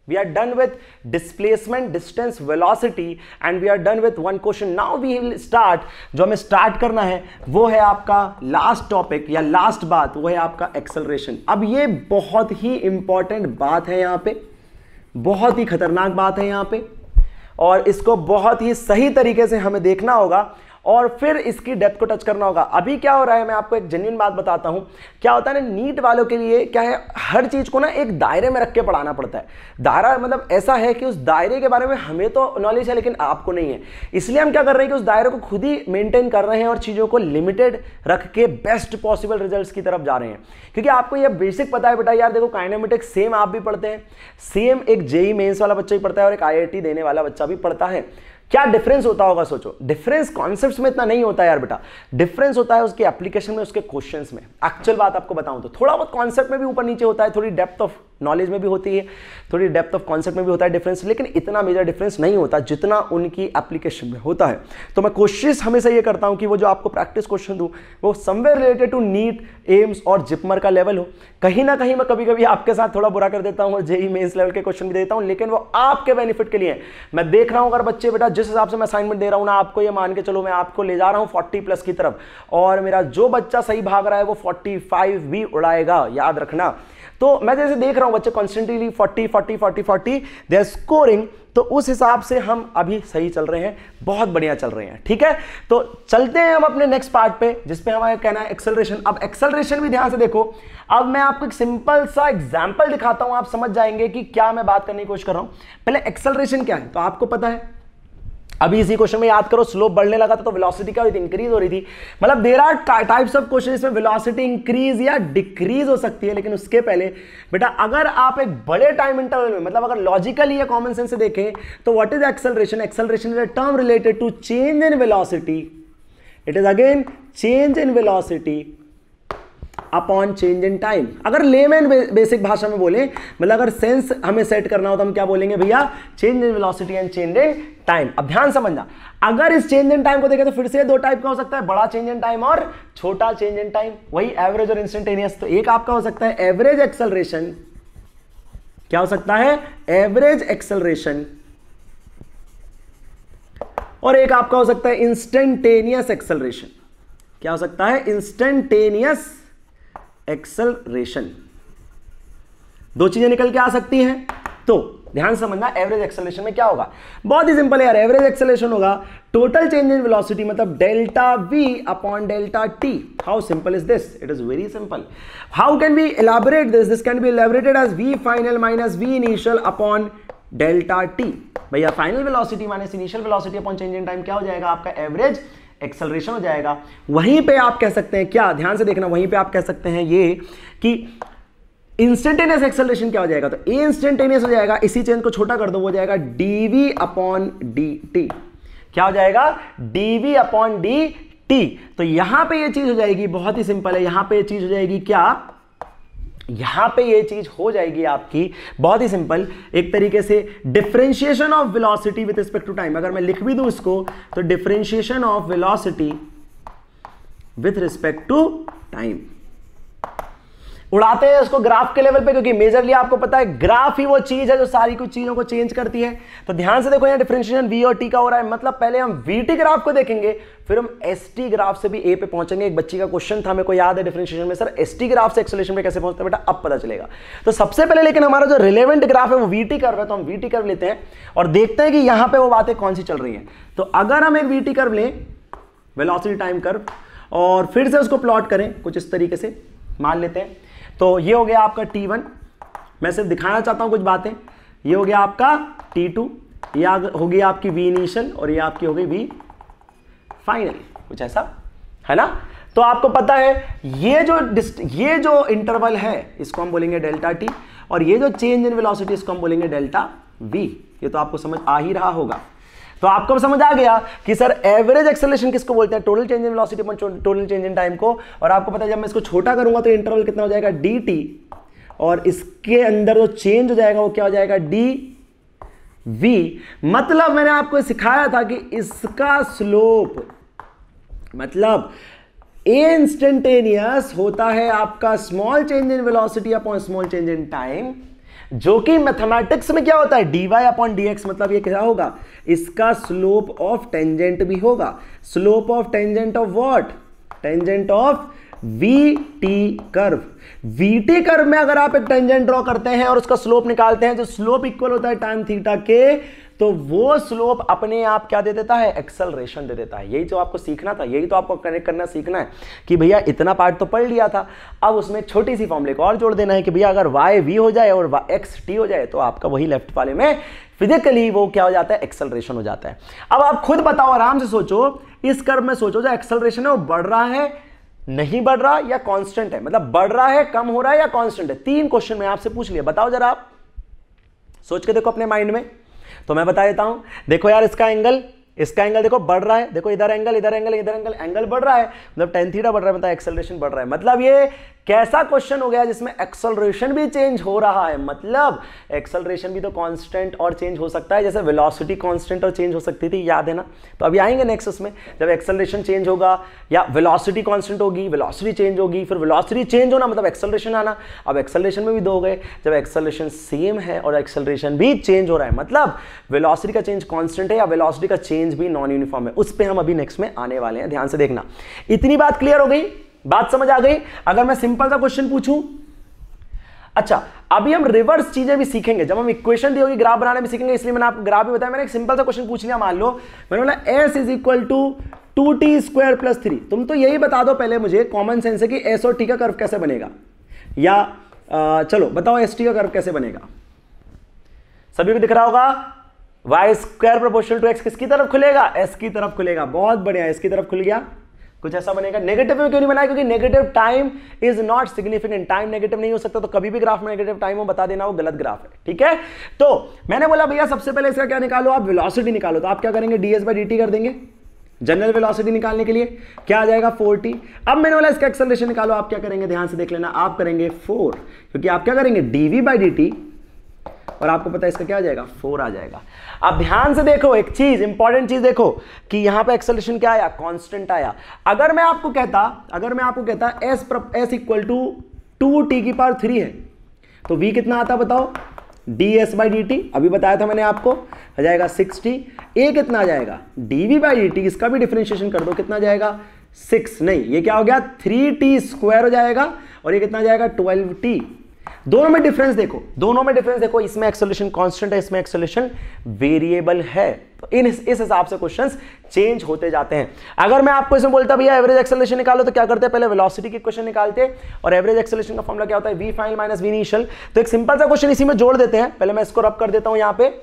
we are done with displacement distance velocity and we are done with one question now we will start jo हमें start karna hai wo hai aapka last topic ya last baat wo hai aapka acceleration ab ye bahut hi important baat hai yahan pe bahut hi khatarnak baat hai yahan pe और इसको बहुत ही सही तरीके से हमें देखना होगा और फिर इसकी डेप्थ को टच करना होगा अभी क्या हो रहा है मैं आपको एक जेन्यून बात बताता हूँ क्या होता है ना नीट वालों के लिए क्या है हर चीज़ को ना एक दायरे में रख के पढ़ाना पड़ता है दायरा मतलब ऐसा है कि उस दायरे के बारे में हमें तो नॉलेज है लेकिन आपको नहीं है इसलिए हम क्या कर रहे हैं कि उस दायरे को खुद ही मेनटेन कर रहे हैं और चीज़ों को लिमिटेड रख के बेस्ट पॉसिबल रिजल्ट की तरफ जा रहे हैं क्योंकि आपको यह बेसिक पता है बेटा यार देखो काइनामेटिक सेम आप भी पढ़ते हैं सेम एक जेई मेन्स वाला बच्चा भी पढ़ता है और एक आई देने वाला बच्चा भी पढ़ता है क्या डिफरेंस होता होगा सोचो डिफरेंस कॉन्सेप्ट में इतना नहीं होता यार बेटा डिफरेंस होता है उसके एप्लीकेशन में उसके क्वेश्चन में एक्चुअल बात आपको बताऊं तो थोड़ा बहुत कॉन्सेप्ट में भी ऊपर नीचे होता है थोड़ी डेप्थ ऑफ नॉलेज में भी होती है थोड़ी डेप्थ ऑफ कॉन्सेप्ट में भी होता है डिफरेंस लेकिन इतना मेजर डिफरेंस नहीं होता जितना उनकी एप्लीकेशन में होता है तो मैं कोशिश हमेशा ये करता हूँ कि वो जो आपको प्रैक्टिस क्वेश्चन दूँ वो somewhere related to NEET AIIMS और जिपमर का लेवल हो कहीं ना कहीं मैं कभी कभी आपके साथ थोड़ा बुरा कर देता हूँ और जेई मेन्स लेवल के क्वेश्चन भी देता हूँ लेकिन वो आपके बेनिफिट के लिए मैं देख रहा हूँ अगर बच्चे बेटा जिस हिसाब से मैं असाइनमेंट दे रहा हूँ ना आपको ये मान के चलो मैं आपको ले जा रहा हूँ फोर्टी प्लस की तरफ और मेरा जो बच्चा सही भाग रहा है वो फोर्टी फाइव भी उड़ाएगा याद रखना तो मैं जैसे देख रहा हूँ बच्चे constantly forty forty forty forty they are scoring तो उस हिसाब से हम अभी सही चल रहे हैं बहुत बढ़िया चल रहे हैं ठीक है तो चलते हैं हम अपने नेक्स्ट पार्ट पे जिसपे हमारा कहना है एक्सेलरेशन अब एक्सेलरेशन भी ध्यान से देखो अब मैं आपको एक सिंपल सा एग्जाम्पल दिखाता हूं आप समझ जाएंगे कि क्या मैं बात करने की कोशिश कर रहा हूं पहले एक्सेलरेशन क्या है तो आपको पता है अभी इसी क्वेश्चन में याद करो स्लोप बढ़ने लगा था तो वेलोसिटी क्या हुई थी इंक्रीज हो रही थी मतलब there are types of question इसमें वेलोसिटी इंक्रीज या डिक्रीज हो सकती है लेकिन उसके पहले बेटा अगर आप एक बड़े टाइम इंटरवल में मतलब अगर लॉजिकली या कॉमन सेंस से देखें तो what is acceleration acceleration is a term related to change in velocity it is again change in velocity upon change in time अगर लेमैन बेसिक भाषा में बोले मतलब अगर सेंस हमें सेट करना हो तो हम क्या बोलेंगे भैया change in velocity and change in time अब ध्यान समझना अगर इस चेंज इन टाइम को देखें तो फिर से दो टाइप का हो सकता है बड़ा चेंज इन टाइम और छोटा चेंज इन टाइम वही एवरेज और इंस्टेंटेनियस तो एक आपका हो सकता है एवरेज एक्सेलरेशन क्या हो सकता है एवरेज एक्सेलरेशन और एक आपका हो सकता है इंस्टेंटेनियस एक्सेलरेशन क्या हो सकता है इंस्टेंटेनियस एक्सलरेशन दो चीजें निकल के आ सकती हैं तो ध्यान समझना एवरेज एक्सलेशन में क्या होगा बहुत ही सिंपल है यार एवरेज एक्सलेशन होगा टोटल चेंज इन वेलोसिटी मतलब delta V upon delta T how simple is this it is very simple how can be elaborate this this can be elaborated as V final minus V initial upon delta T भैया final velocity minus initial velocity upon change in time क्या हो जाएगा आपका average acceleration हो जाएगा वहीं पे आप कह सकते हैं क्या ध्यान से देखना वहीं पे आप कह सकते हैं ये कि इंस्टेंटेनियस एक्सलरेशन क्या हो जाएगा तो ए इंस्टेंटेनियस हो जाएगा इसी चेंज को छोटा कर दो वो जाएगा डीवी अपॉन डी टी क्या हो जाएगा डीवी अपॉन डी टी तो यहां पे ये चीज हो जाएगी बहुत ही सिंपल है यहां पे ये चीज हो जाएगी क्या यहां पे ये चीज़ हो जाएगी आपकी बहुत ही सिंपल एक तरीके से differentiation of velocity with respect to time अगर मैं लिख भी दू इसको तो differentiation of velocity with respect to time उड़ाते हैं इसको ग्राफ के लेवल पे क्योंकि मेजरली आपको पता है ग्राफ ही वो चीज है जो सारी कुछ चीजों को चेंज करती है तो ध्यान से देखो यहाँ डिफ्रेंशिएशन वी और टी का हो रहा है मतलब पहले हम वी टी ग्राफ को देखेंगे फिर हम एस टी ग्राफ से भी ए पे पहुंचेंगे एक बच्ची का क्वेश्चन था मेरे को याद है डिफ्रेंशिएशन में सर एस टी ग्राफ से एक्सोलेशन पे कैसे पहुंचते हैं बेटा अब पता चलेगा तो सबसे पहले लेकिन हमारा जो रिलेवेंट ग्राफ है वो वी टी कर्व है तो हम वी टी कर लेते हैं और देखते हैं कि यहां पर वो बातें कौन सी चल रही है तो अगर हम एक वी टी कर लें वेलॉसिटी टाइम कर्व और फिर से उसको प्लॉट करें कुछ इस तरीके से मान लेते हैं तो ये हो गया आपका टी वन मैं सिर्फ दिखाना चाहता हूं कुछ बातें ये हो गया आपका टी टू ये हो गई आपकी वी इनिशियल और ये आपकी हो गई वी फाइनल कुछ ऐसा है ना तो आपको पता है ये जो ये जो इंटरवल है इसको हम बोलेंगे डेल्टा टी और ये जो चेंज इन वेलोसिटी इसको हम बोलेंगे डेल्टा वी ये तो आपको समझ आ ही रहा होगा तो आपको समझ आ गया कि सर एवरेज एक्सेलेशन किसको बोलते हैं total change in velocity upon total change in time को और आपको पता है जब मैं इसको छोटा करूंगा तो इंटरवल कितना हो जाएगा डी टी और इसके अंदर जो चेंज हो जाएगा वो क्या हो जाएगा डी वी मतलब मैंने आपको सिखाया था कि इसका स्लोप मतलब ए इंस्टेंटेनियस होता है आपका small change in velocity upon small change in time जो कि मैथमेटिक्स में क्या होता है D Y upon D X मतलब ये क्या होगा इसका स्लोप ऑफ टेंजेंट भी होगा slope of tangent of what tangent of V T curve V T curve में अगर आप एक टेंजेंट ड्रॉ करते हैं और उसका स्लोप निकालते हैं तो स्लोप इक्वल होता है टाइम थीटा के तो वो स्लोप अपने आप क्या दे देता है एक्सलरेशन दे देता है यही जो तो आपको सीखना था यही तो आपको कनेक्ट करना सीखना है कि भैया इतना पार्ट तो पढ़ लिया था अब उसमें छोटी सी फॉर्मूले को और जोड़ देना है कि भैया अगर वाई वी हो जाए और एक्स टी हो जाए तो आपका वही लेफ्ट वाले में फिजिकली वो क्या हो जाता है एक्सलरेशन हो जाता है अब आप खुद बताओ आराम से सोचो इस कर्व में सोचो जो एक्सलरेशन है वो बढ़ रहा है नहीं बढ़ रहा या कॉन्स्टेंट है मतलब बढ़ रहा है कम हो रहा है या कॉन्स्टेंट है तीन क्वेश्चन में आपसे पूछ लिया बताओ जरा आप सोच के देखो अपने माइंड में तो मैं बता देता हूं देखो यार इसका एंगल इसका एंगल देखो बढ़ रहा है देखो इधर एंगल इधर एंगल इधर एंगल एंगल बढ़ रहा है मतलब टेन थीटा बढ़ रहा है मतलब एक्सेलरेशन बढ़ रहा है मतलब ये कैसा क्वेश्चन हो गया जिसमें एक्सलरेशन भी चेंज हो रहा है मतलब एक्सलरेशन भी तो कांस्टेंट और चेंज हो सकता है जैसे वेलोसिटी कांस्टेंट और चेंज हो सकती थी याद है ना तो अभी आएंगे नेक्स्ट उसमें जब एक्सलरेशन चेंज होगा या वेलोसिटी कांस्टेंट होगी वेलोसिटी चेंज होगी फिर वेलोसिटी चेंज होना मतलब एक्सलरेशन आना अब एक्सलरेशन में भी दो हो गए जब एक्सलरेशन सेम है और एक्सलरेशन भी चेंज हो रहा है मतलब वेलॉसिटी का चेंज कॉन्स्टेंट है या वेलॉसिटी का चेंज भी नॉन यूनिफॉर्म है उस पर हम अभी नेक्स्ट में आने वाले हैं ध्यान से देखना इतनी बात क्लियर हो गई बात समझ आ गई अगर मैं सिंपल सा क्वेश्चन पूछूं अच्छा अभी हम रिवर्स चीजें भी सीखेंगे जब हम इक्वेशन दी होगी ग्राफ बनाने भी सीखेंगे इसलिए मैंने आप ग्राफ भी बताया मैंने एक सिंपल सा क्वेश्चन पूछ लिया मान लो मैंने बोला S is equal to two T square plus three तुम तो यही बता दो पहले मुझे कॉमन सेंस है कि एस और टी का कर्व कैसे बनेगा या चलो बताओ एस टी का कर्व कैसे बनेगा सभी को दिख रहा होगा Y square proportional to X किसकी तरफ खुलेगा एस की तरफ खुलेगा बहुत बढ़िया एस की तरफ खुल गया कुछ ऐसा बनेगा नेगेटिव में क्यों नहीं बनाया क्योंकि negative time is not significant time negative नहीं हो सकता तो कभी भी ग्राफ में नेगेटिव टाइम हो बता देना वो गलत ग्राफ है ठीक है तो मैंने बोला भैया सबसे पहले इसका क्या निकालो आप वेलोसिटी निकालो तो आप क्या करेंगे डीएस बाई डी कर देंगे जनरल वेलोसिटी निकालने के लिए क्या आ जाएगा 40 अब मैंने बोला इसका एक्सेलरेशन निकालो आप क्या करेंगे ध्यान से देख लेना आप करेंगे 4 क्योंकि आप क्या करेंगे dv बाई डी और आपको पता है इसका क्या आ जाएगा फोर आ जाएगा अब ध्यान से देखो एक चीज इंपॉर्टेंट चीज देखो कि यहां पे एक्सलेशन क्या आया कांस्टेंट आया अगर मैं आपको कहता अगर मैं आपको कहता S S equal to two T की पावर थ्री है तो वी कितना आता बताओ D S by D T अभी बताया था मैंने आपको आ जाएगा सिक्स टी ए कितना आ जाएगा D V by D T इसका भी डिफ्रेंशिएशन कर दो कितना जाएगा सिक्स नहीं ये क्या हो गया थ्री टी स्क्वायर हो जाएगा और ये कितना जाएगा ट्वेल्व टी दोनों में डिफरेंस देखो दोनों में डिफरेंस देखो इसमें एक्सोलेशन कॉन्स्टेंट है इसमें एक्सोलेशन वेरिएबल है तो इन इस हिसाब से क्वेश्चन चेंज होते जाते हैं अगर मैं आपको इसमें बोलता भैया एवरेज एक्सेलेशन निकालो तो क्या करते हैं पहले वेलोसिटी के क्वेश्चन निकालते हैं और एवरेज एक्सेलेशन का फॉर्मला क्या होता है V final minus V initial तो एक सिंपल सा क्वेश्चन इसी में जोड़ देते हैं पहले मैं इसको रब कर देता हूं यहां पे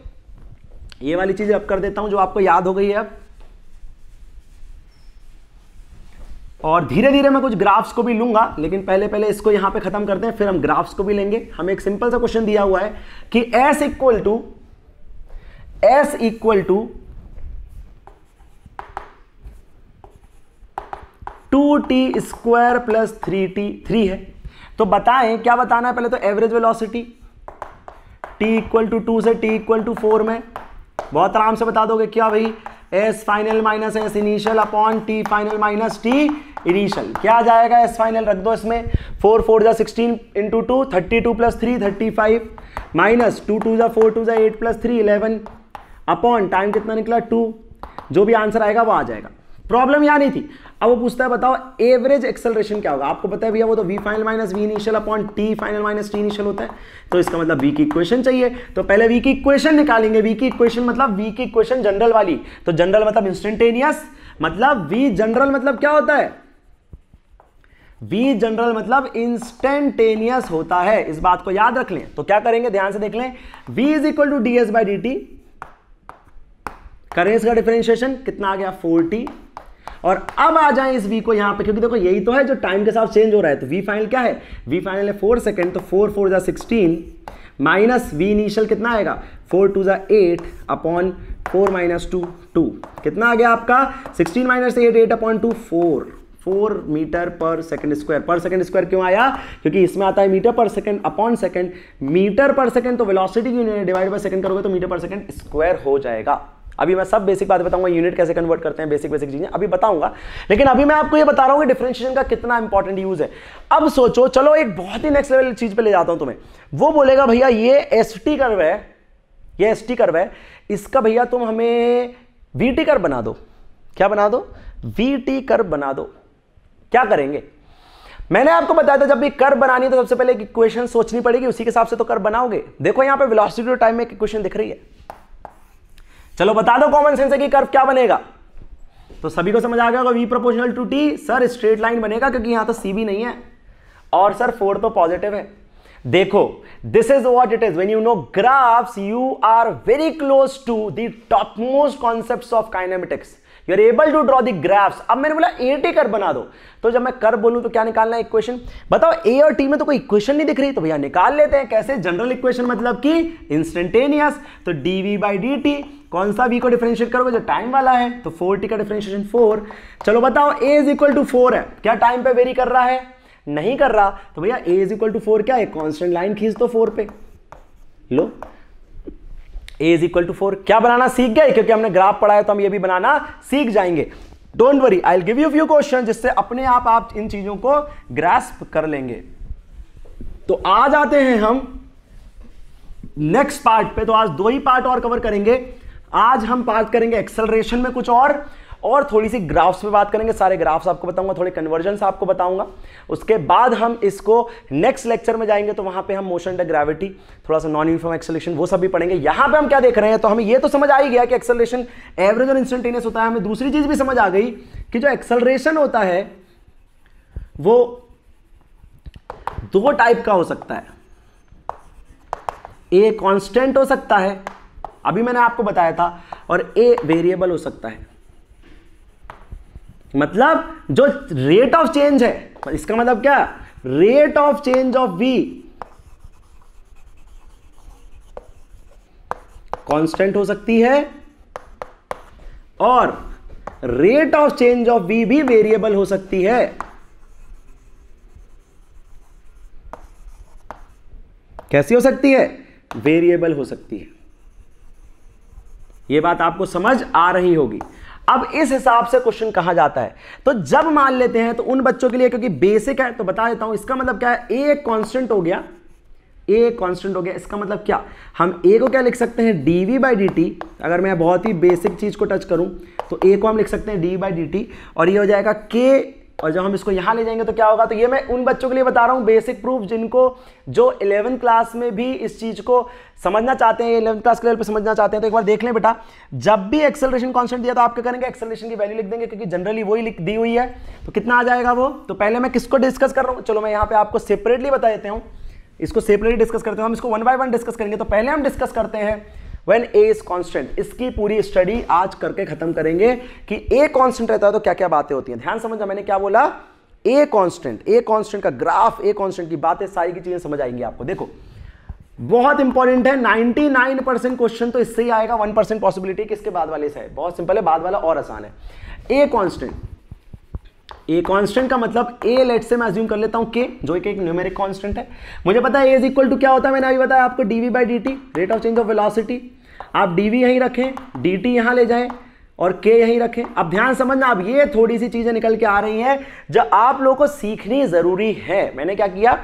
ये वाली चीज रब कर देता हूं जो आपको याद हो गई है अब और धीरे धीरे मैं कुछ ग्राफ्स को भी लूंगा लेकिन पहले पहले इसको यहां पे खत्म करते हैं फिर हम ग्राफ्स को भी लेंगे हमें एक सिंपल सा क्वेश्चन दिया हुआ है कि S equal to S equal to two T square plus three T three है तो बताएं क्या बताना है पहले तो average velocity T equal to two से टी इक्वल टू फोर में बहुत आराम से बता दोगे क्या भाई S final minus S initial upon T final minus T initial क्या जाएगा एस फाइनल रख दो इसमें फोर फोर जा sixteen into two thirty two plus three thirty five minus two two जा फोर टू जा eight plus three eleven upon time कितना निकला टू जो भी आंसर आएगा वो आ जाएगा प्रॉब्लम यहाँ नहीं थी अब वो पूछता है बताओ एवरेज एक्सेलरेशन क्या होगा आपको पता है भैया वो तो V final minus V initial upon T final minus T initial होता है तो इसका मतलब वी की इक्वेशन चाहिए तो पहले वी की इक्वेशन निकालेंगे वी की इक्वेशन मतलब वी की इक्वेशन जनरल वाली तो जनरल मतलब इंस्टेंटेनियस मतलब वी जनरल मतलब क्या होता है वी जनरल मतलब इंस्टेंटेनियस होता है इस बात को याद रख लें तो क्या करेंगे ध्यान से देख लें V is equal to D S by D T करें इसका डिफरेंशिएशन कितना आ गया फोर्टी और अब आ जाए इस वी को यहां पे क्योंकि देखो यही तो है जो टाइम के साथ चेंज हो रहा है तो वी फाइनल क्या है वी फाइनल है फोर सेकेंड तो फोर फोर जा सिक्सटीन माइनस वी इनिशियल कितना आएगा फोर टू जा eight upon four minus two two कितना आ गया आपका sixteen minus eight eight upon two four four metre पर सेकंड स्क्वायर पर सेकंड स्क्वायर क्यों आया क्योंकि इसमें आता है मीटर पर सेकंड अपॉन सेकंड मीटर पर सेकंड तो वेलोसिटी की यूनिट डिवाइड बाय सेकंड करोगे तो मीटर पर सेकंड स्क्वायर हो जाएगा अभी मैं सब बेसिक बात बताऊंगा यूनिट कैसे कन्वर्ट करते हैं बेसिक बेसिक चीजें अभी बताऊंगा लेकिन अभी मैं आपको ये बता रहा हूं कि डिफरेंशिएशन का कितना इंपॉर्टेंट यूज है अब सोचो चलो एक बहुत ही नेक्स्ट लेवल चीज पे ले जाता हूं तुम्हें वो बोलेगा भैया ये एस टी कर्व है ये एस टी कर्व है इसका भैया तुम हमें वी टी कर्व बना दो क्या बना दो वी टी कर्व बना दो क्या करेंगे मैंने आपको बताया था जब भी कर बनानी है तो सबसे पहले एक इक्वेशन सोचनी पड़ेगी उसी के हिसाब से तो कर बनाओगे देखो यहां पे वेलोसिटी और टाइम में एक इक्वेशन दिख रही है चलो बता दो कॉमन सेंस है कि कर्व क्या बनेगा तो सभी को समझ आ गया होगा V proportional to T sir straight line बनेगा क्योंकि यहां तो सी भी नहीं है और सर फोर तो पॉजिटिव है देखो this is what it is when you know graphs you are very close to the topmost concept of kinematics you are able to draw the graphs अब मैंने बोला ए टी कर बना दो तो जब मैं कर बोलूं तो क्या निकालना है इक्वेशन बताओ ए और टी में तो कोई इक्वेशन नहीं दिख रही तो भैया निकाल लेते हैं कैसे जनरल इक्वेशन मतलब कि इंस्टेंटेनियस तो D V by D T कौन सा वी को डिफरेंशिएट करोगे जो टाइम वाला है तो फोर टी का डिफरेंशिएशन फोर चलो बताओ A is equal to four है क्या टाइम पे वेरी कर रहा है नहीं कर रहा तो भैया A is equal to four क्या है कॉन्स्टेंट लाइन खींच दो फोर पे लो A is equal to four क्या बनाना सीख गए क्योंकि हमने ग्राफ पढ़ा है तो हम ये भी बनाना सीख जाएंगे don't worry I give you few question जिससे अपने आप आप इन चीजों को ग्रेस्प कर लेंगे तो आ जाते हैं हम नेक्स्ट पार्ट पे तो आज दो ही पार्ट और कवर करेंगे आज हम बात करेंगे एक्सेलरेशन में कुछ और और थोड़ी सी ग्राफ्स पे बात करेंगे सारे ग्राफ्स आपको बताऊंगा थोड़े कन्वर्जन आपको बताऊंगा उसके बाद हम इसको नेक्स्ट लेक्चर में जाएंगे तो वहां पे हम मोशन डे ग्रेविटी थोड़ा सा नॉन यूनिफॉर्म एक्सलेशन वो सब भी पढ़ेंगे यहां पे हम क्या देख रहे हैं तो हमें ये तो समझ आ ही गया कि एक्सलेशन एवरेज और इंस्टेंटेनियस होता है हमें दूसरी चीज भी समझ आ गई कि जो एक्सलेशन होता है वो दो टाइप का हो सकता है ए कॉन्स्टेंट हो सकता है अभी मैंने आपको बताया था और ए वेरिएबल हो सकता है मतलब जो रेट ऑफ चेंज है इसका मतलब क्या rate of change of v constant हो सकती है और rate of change of v भी वेरिएबल हो सकती है कैसी हो सकती है वेरिएबल हो सकती है यह बात आपको समझ आ रही होगी अब इस हिसाब से क्वेश्चन कहा जाता है तो जब मान लेते हैं तो उन बच्चों के लिए क्योंकि बेसिक है तो बता देता हूं इसका मतलब क्या है ए कॉन्स्टेंट हो गया ए कॉन्स्टेंट हो गया इसका मतलब क्या हम ए को क्या लिख सकते हैं D V by D T अगर मैं बहुत ही बेसिक चीज को टच करूं तो ए को हम लिख सकते हैं डी बाई डी टी और ये हो जाएगा के और जब हम इसको यहाँ ले जाएंगे तो क्या होगा तो ये मैं उन बच्चों के लिए बता रहा हूँ बेसिक प्रूफ जिनको जो इलेवन क्लास में भी इस चीज़ को समझना चाहते हैं इलेवन क्लास के लेवल पर समझना चाहते हैं तो एक बार देख लें बेटा जब भी एक्सेलरेशन कॉन्सेंट दिया तो आप क्या करेंगे एक्सेलरेशन की वैल्यू लिख देंगे क्योंकि जनरली वही लिख दी हुई है तो कितना आ जाएगा वो तो पहले मैं किसको डिस्कस कर रहा हूँ चलो मैं यहाँ पर आपको सेपरेटली बता देता हूँ इसको सेपरेटली डिस्कस करते हैं हम इसको वन बाय वन डिस्कस करेंगे तो पहले हम डिस्कस करते हैं व्हेन ए इज कांस्टेंट इसकी पूरी स्टडी आज करके खत्म करेंगे कि ए कांस्टेंट रहता है तो क्या क्या बातें होती हैं ध्यान समझना मैंने क्या बोला ए कांस्टेंट ए कांस्टेंट का ग्राफ ए कांस्टेंट की बातें सारी की चीजें समझ आएंगी आपको देखो बहुत इंपॉर्टेंट है 99 परसेंट क्वेश्चन तो इससे ही आएगा 1 परसेंट पॉसिबिलिटी किसके बाद वाले से है बहुत सिंपल है बाद वाला और आसान है ए कांस्टेंट ए कांस्टेंट का मतलब ए लेट से मैं अज्यूम कर लेता हूं के जो एक एक न्यूमेरिक कांस्टेंट है मुझे पता है ए इज इक्वल टू क्या होता है मैंने अभी बताया आपको D V by D rate of change of velocity आप डी वी यहीं रखें डी टी यहाँ ले जाएं और के यहीं रखें अब ध्यान समझना अब ये थोड़ी सी चीज़ें निकल के आ रही हैं जब आप लोगों को सीखनी ज़रूरी है मैंने क्या किया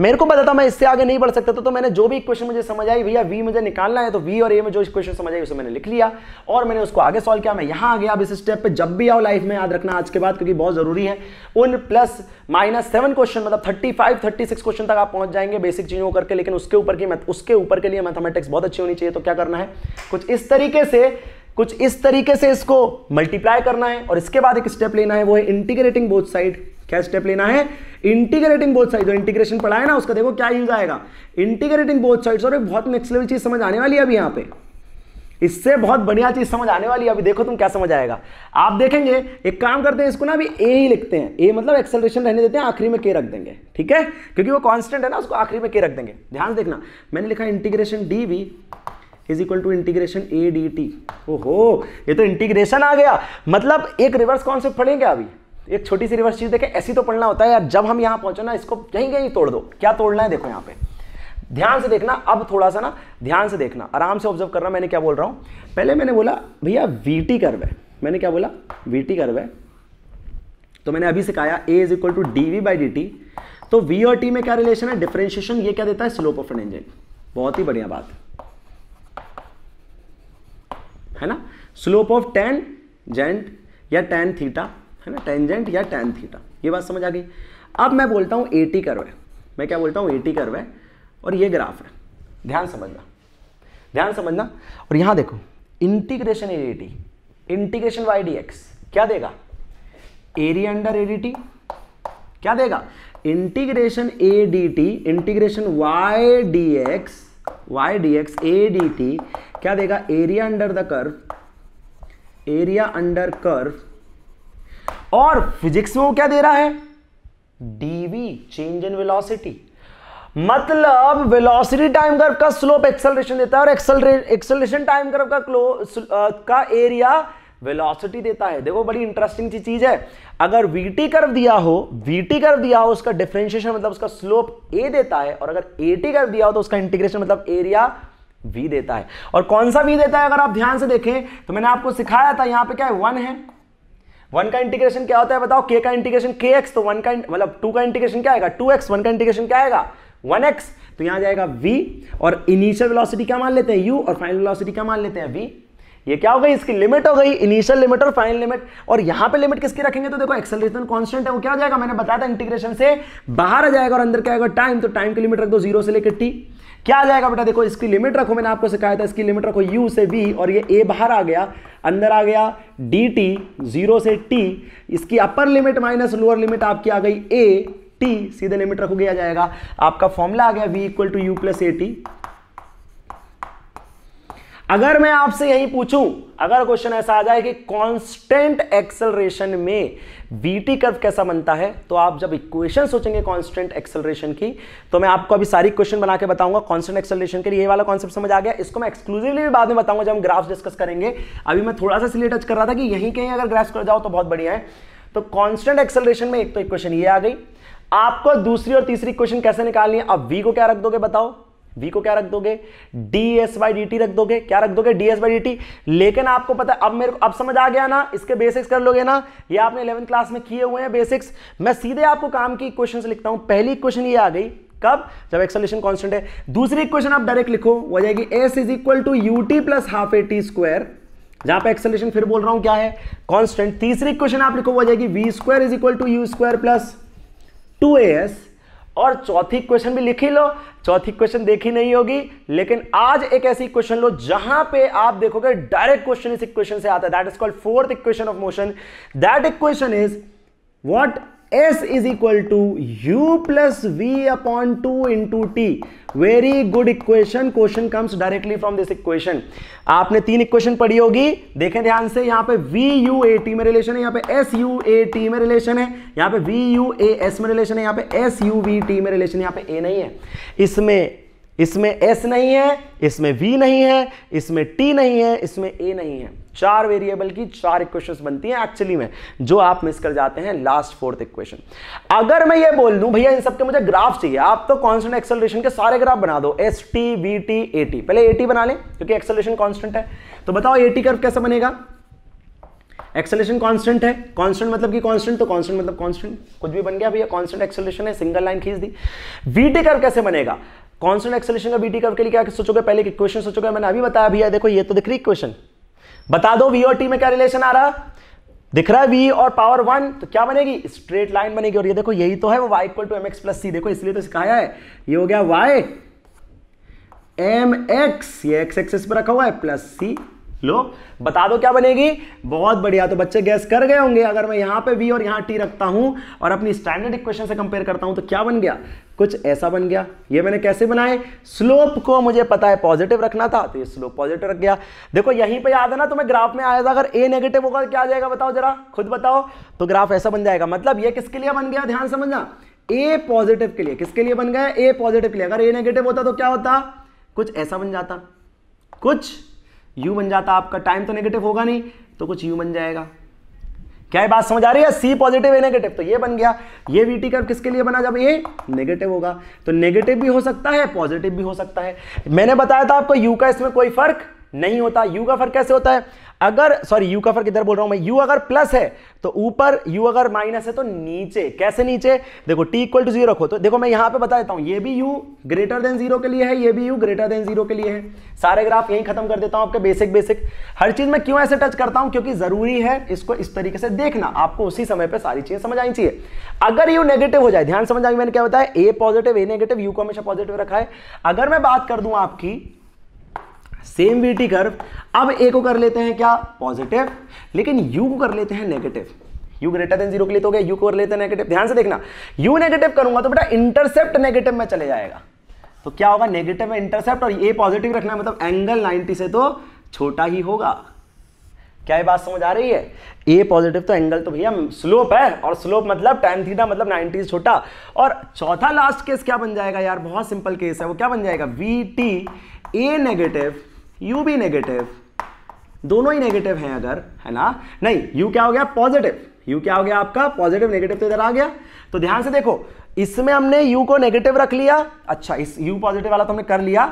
मेरे को पता था मैं इससे आगे नहीं बढ़ सकता था तो मैंने जो भी क्वेश्चन मुझे समझ आई भैया वी मुझे निकालना है तो वी और ए में जो इक्वेशन समझ आई उसे मैंने लिख लिया और मैंने उसको आगे सॉल्व किया मैं यहां आ गया अब इस स्टेप पर जब भी आओ लाइफ में याद रखना आज के बाद क्योंकि बहुत ज़रूरी है उन प्लस माइनस सेवन क्वेश्चन मतलब thirty five thirty six question तक आप पहुंच जाएंगे बेसिक चीज़ों करके लेकिन उसके ऊपर की उसके ऊपर के लिए मैथमेटिक्स बहुत अच्छी होनी चाहिए तो क्या करना है कुछ इस तरीके से कुछ इस तरीके से इसको मल्टीप्लाई करना है और इसके बाद एक स्टेप लेना है वो है इंटीग्रेटिंग बोथ साइड क्या स्टेप लेना है इंटीग्रेटिंग बोथ साइड जो इंटीग्रेशन पढ़ा है ना उसका देखो क्या यूज आएगा इंटीग्रेटिंग बोथ साइड और बहुत नेक्स्ट लेवल चीज समझ आने वाली है अभी यहाँ पे इससे बहुत बढ़िया चीज समझ आने वाली है अभी देखो तुम क्या समझ आएगा आप देखेंगे एक काम करते हैं इसको ना अभी ए ही लिखते हैं ए मतलब एक्सेलरेशन रहने देते हैं आखिरी में के रख देंगे ठीक है क्योंकि वो कांस्टेंट है ना उसको आखिरी में के रख देंगे ध्यान देखना मैंने लिखा integration D is equal to integration A D T ओहो ये तो इंटीग्रेशन आ गया मतलब एक रिवर्स कॉन्सेप्ट पढ़ेंगे अभी एक छोटी सी रिवर्स चीज देखें ऐसी तो पढ़ना होता है यार जब हम यहां पहुंचो ना इसको कहीं कहीं तोड़ दो क्या तोड़ना है देखो यहाँ पे ध्यान से देखना अब थोड़ा सा ना ध्यान से देखना आराम से ऑब्जर्व करना मैंने क्या बोल रहा हूँ पहले मैंने बोला भैया वी टी कर्व है मैंने क्या बोला वी टी कर्व है तो मैंने अभी सिखाया A is equal to D V by D T तो वी और टी में क्या रिलेशन है डिफ्रेंशिएशन ये क्या देता है स्लोप ऑफ एन इंजन बहुत ही बढ़िया बात है है ना स्लोप ऑफ टेन जेंट या टेन थीटा है ना टेंजेंट या टेन थीटा ये बात समझ आ गई अब मैं बोलता हूँ ए टी है मैं क्या बोलता हूँ एटी कर्व और ये ग्राफ है ध्यान समझना ध्यान समझना और यहाँ देखो integration A integration Y D X क्या देगा area under A D T क्या देगा integration A D T integration Y D X Y D X A D T क्या देगा area under the curve area under curve और physics में वो क्या दे रहा है डीवी चेंज इन वेलोसिटी मतलब वेलोसिटी टाइम कर्व का स्लोप एक्सेलरेशन देता है और एक्सेलरेशन टाइम कर्व का क्लो का एरिया वेलोसिटी देता है देखो बड़ी इंटरेस्टिंग सी चीज है अगर वीटी कर्व दिया हो वीटी कर्व दिया हो उसका डिफ्रेंशिएशन मतलब उसका स्लोप ए देता है और अगर एटी कर्व दिया हो तो उसका इंटीग्रेशन मतलब एरिया वी देता है और कौन सा वी देता है अगर आप ध्यान से देखें तो मैंने आपको सिखाया था यहां पे क्या है वन है वन का इंटीग्रेशन क्या होता है बताओ के का इंटीग्रेशन के एक्स तो वन का मतलब टू का इंटीग्रेशन क्या आएगा टू एक्स वन का इंटीग्रेशन क्या आएगा वन एक्स तो यहां जाएगा v और इनिशियल वेलोसिटी क्या मान लेते हैं u और फाइनल वेलोसिटी क्या मान लेते हैं v ये क्या हो गई इसकी लिमिट हो गई इनिशियल लिमिट और फाइनल लिमिट और यहां पे लिमिट किसकी रखेंगे तो देखो एक्सेलरेशन कांस्टेंट है वो क्या हो जाएगा मैंने बताया था इंटीग्रेशन से बाहर आ जाएगा और अंदर क्या आएगा टाइम तो टाइम की लिमिट रख दो जीरो से लेकर टी क्या आ जाएगा बेटा देखो इसकी लिमिट रखो मैंने आपको सिखाया था इसकी लिमिट रखो यू से वी और ये ए बाहर आ गया अंदर आ गया डी टी जीरो से टी इसकी upper limit minus lower limit आपकी आ गई ए टी सीधे लिमिट रखोगे आ जाएगा आपका फॉर्मूला आ गया V equal to you plus A T अगर मैं आपसे यही पूछूं अगर क्वेश्चन ऐसा आ जाए कि कांस्टेंट एक्सेलरेशन में वीटी कर्व कैसा बनता है तो आप जब इक्वेशन सोचेंगे कांस्टेंट एक्सेलरेशन की तो मैं आपको अभी सारी क्वेश्चन बना के बताऊंगा कांस्टेंट एक्सेलरेशन के लिए ये वाला कॉन्सेप्ट समझ आ गया इसको मैं एक्सक्लूसिवली भी बाद में बताऊंगा जब हम ग्राफ्स डिस्कस करेंगे अभी मैं थोड़ा सा इसलिए टच कर रहा था कि यहीं कहीं अगर ग्राफ्स कर जाओ तो बहुत बढ़िया है तो कॉन्स्टेंट एक्सेलरेशन में एक तो इक्वेशन ये आ गई आपको दूसरी और तीसरी क्वेश्चन कैसे निकालनी है अब वी को क्या रख दोगे बताओ v को क्या रख दोगे ds by dt रख दोगे क्या रख दोगे ds by dt लेकिन आपको पता है अब मेरे को अब समझ आ गया ना इसके बेसिक्स कर लोगे ना ये आपने 11th क्लास में किए हुए हैं बेसिक्स मैं सीधे आपको काम की क्वेश्चन लिखता हूं पहली क्वेश्चन ये आ गई कब जब एक्सेलरेशन कांस्टेंट है दूसरी क्वेश्चन आप डायरेक्ट लिखो हो जाएगी s is equal to U T plus half A जहां पे एक्सेलरेशन फिर बोल रहा हूं क्या है कांस्टेंट तीसरी क्वेश्चन आप लिखो हो जाएगी v square is equal to u square plus two और चौथी क्वेश्चन भी लिखी लो चौथी क्वेश्चन देखी नहीं होगी लेकिन आज एक ऐसी क्वेश्चन लो जहां पे आप देखोगे डायरेक्ट क्वेश्चन इस इक्वेशन से आता है that is called fourth equation of motion that equation is what s is equal to you plus v upon two into t very good equation question comes directly from this equation आपने तीन equation पढ़ी होगी देखें ध्यान से यहां पे v u a t में रिलेशन है यहां पे एस यू ए टी में रिलेशन है यहां पे वी यू ए एस में रिलेशन है यहां पे एस यू वी टी में रिलेशन यहां पे ए नहीं है इसमें इसमें एस नहीं है इसमें वी नहीं है इसमें टी नहीं है इसमें ए नहीं है चार वेरिएबल की चार इक्वेशंस बनती हैं एक्चुअली में जो आप मिस कर जाते हैं लास्ट फोर्थ इक्वेशन अगर मैं ये बोल दूं भैया इन सबके मुझे ग्राफ चाहिए आप तो कॉन्स्टेंट एक्सेलरेशन के सारे ग्राफ बना दो s t v t a t पहले ए टी बना लें क्योंकि एक्सेलरेशन कॉन्स्टेंट है तो बताओ ए टी कर्व कैसे बनेगा एक्सेलेशन कांस्टेंट है कांस्टेंट मतलब कि कांस्टेंट तो कांस्टेंट मतलब कांस्टेंट कुछ भी बन गया भैया कांस्टेंट एक्सेलेशन है सिंगल लाइन खींच दी वीटी कर्व कैसे बनेगा कांस्टेंट एक्सेलेशन का वीटी कर्व के लिए क्या सोचोगे पहले इक्वेशन सोचोगे मैंने अभी बताया भैया देखो ये तो दिख रही इक्वेशन बता दो वी और टी में क्या रिलेशन आ रहा दिख रहा है वी और पावर वन तो क्या बनेगी स्ट्रेट लाइन बनेगी और ये देखो यही तो है वो y equal to m x plus c देखो इसलिए तो सिखाया है ये हो गया वाई एम एक्स ये एक्स एक्सेस पर रखा हुआ है प्लस सी लो बता दो क्या बनेगी बहुत बढ़िया तो बच्चे गैस कर गए होंगे अगर मैं यहां पे वी और यहां टी रखता हूं और अपनी स्टैंडर्ड इक्वेशन से कंपेयर करता हूं तो क्या बन गया कुछ ऐसा बन गया ये मैंने कैसे बनाए स्लोप को मुझे पता है पॉजिटिव रखना था तो ये स्लोप पॉजिटिव रख गया देखो यहीं पे याद है ना तो मैं ग्राफ में आया था अगर ए नेगेटिव होगा तो क्या आ जाएगा बताओ जरा खुद बताओ तो ग्राफ ऐसा बन जाएगा मतलब ये किसके लिए बन गया ध्यान समझना ए पॉजिटिव के लिए किसके लिए बन गया ए पॉजिटिव के लिए अगर ए नेगेटिव होता तो क्या होता कुछ ऐसा बन जाता कुछ यू बन जाता आपका टाइम तो नेगेटिव होगा नहीं तो कुछ यू बन जाएगा क्या बात समझ आ रही है सी पॉजिटिव है नेगेटिव तो ये बन गया ये वी टी कर किसके लिए बना जब ये नेगेटिव होगा तो नेगेटिव भी हो सकता है पॉजिटिव भी हो सकता है मैंने बताया था आपको यू का इसमें कोई फर्क नहीं होता यू का फर्क कैसे होता है अगर सॉरी यू का फर्क इधर बोल रहा हूं मैं यू अगर प्लस है तो ऊपर यू अगर माइनस है तो नीचे कैसे नीचे देखो टी इक्वल टू जीरो रखो तो देखो मैं यहां पे बता देता हूं ये भी यू ग्रेटर देन जीरो के लिए है ये भी यू ग्रेटर देन जीरो के लिए है सारे ग्राफ यही खत्म कर देता हूं आपके बेसिक बेसिक हर चीज में क्यों ऐसे टच करता हूं क्योंकि जरूरी है इसको इस तरीके से देखना आपको उसी समय पर सारी चीजें समझ आनी चाहिए अगर यू नेगेटिव हो जाए ध्यान समझ आएंगे मैंने क्या बताया a positive a negative u को हमेशा पॉजिटिव रखा है अगर मैं बात कर दूं आपकी सेम वी टी कर्व अब ए को कर लेते हैं क्या पॉजिटिव लेकिन यू को कर लेते हैं negative u greater than zero के लिए तो हो गया यू को कर लेते हैं नेगेटिव ध्यान से देखना यू नेगेटिव करूंगा तो बेटा इंटरसेप्ट नेगेटिव में चले जाएगा तो क्या होगा नेगेटिव में इंटरसेप्ट और ए पॉजिटिव रखना है मतलब एंगल नाइनटी से तो छोटा ही होगा क्या ये बात समझ आ रही है ए पॉजिटिव तो एंगल तो भैया स्लोप है और स्लोप मतलब टाइम थीटा मतलब 90 से छोटा और चौथा लास्ट केस क्या बन जाएगा यार बहुत सिंपल केस है वो क्या बन जाएगा v t a negative u भी नेगेटिव दोनों ही नेगेटिव हैं अगर है ना नहीं यू क्या हो गया पॉजिटिव यू क्या हो गया आपका पॉजिटिव नेगेटिव तो इधर आ गया तो ध्यान से देखो इसमें हमने यू को नेगेटिव रख लिया अच्छा इस यू पॉजिटिव वाला तो हमने कर लिया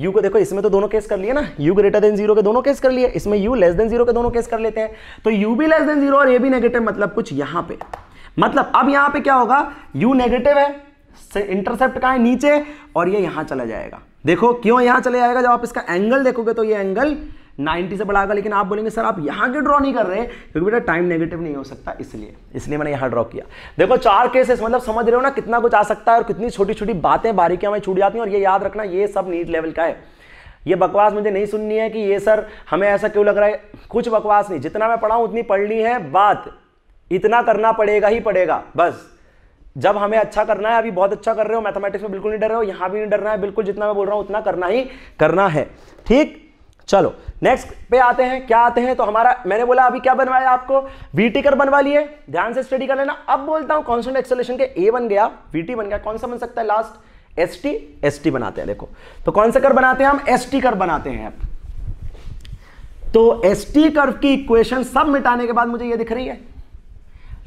यू को देखो इसमें तो दोनों केस कर लिए ना यू ग्रेटर देन जीरो के दोनों केस कर लिए इसमें यू लेस देन जीरो के दोनों केस कर लेते हैं तो यू भी लेस देन जीरो और ये भी नेगेटिव मतलब कुछ यहां पे मतलब अब यहां पे क्या होगा यू नेगेटिव है इंटरसेप्ट का है नीचे और ये यहां चला जाएगा देखो क्यों यहां चले जाएगा जब आप इसका एंगल देखोगे तो ये एंगल 90 से बढ़ाएगा लेकिन आप बोलेंगे सर आप यहां क्यों ड्रॉ नहीं कर रहे क्योंकि बेटा टाइम नेगेटिव नहीं हो सकता इसलिए इसलिए मैंने यहां ड्रॉ किया देखो चार केसेस मतलब समझ रहे हो ना कितना कुछ आ सकता है और कितनी छोटी छोटी बातें बारीकियां हमें छूट जाती हैं और ये याद रखना ये सब नीट लेवल का है ये बकवास मुझे नहीं सुननी है कि ये सर हमें ऐसा क्यों लग रहा है कुछ बकवास नहीं जितना मैं पढ़ाऊं उतनी पढ़नी है बात इतना करना पड़ेगा ही पड़ेगा बस जब हमें अच्छा करना है अभी बहुत अच्छा कर रहे हो मैथमेटिक्स में बिल्कुल नहीं डर रहे हो यहां भी नहीं डरना है बिल्कुल जितना मैं बोल रहा हूँ उतना करना ही करना है ठीक चलो नेक्स्ट पे आते हैं क्या आते हैं तो हमारा मैंने बोला अभी क्या बनवाया आपको वीटी कर बनवा लिए ध्यान से स्टडी कर लेना अब बोलता हूं कॉन्सेंट एक्सेलेशन के ए बन गया वीटी बन गया कौन सा बन सकता है last s t s t बनाते हैं देखो तो कौन सा कर बनाते हैं हम एस टी कर बनाते हैं अब तो एस टी कर की इक्वेशन सब मिटाने के बाद मुझे ये दिख रही है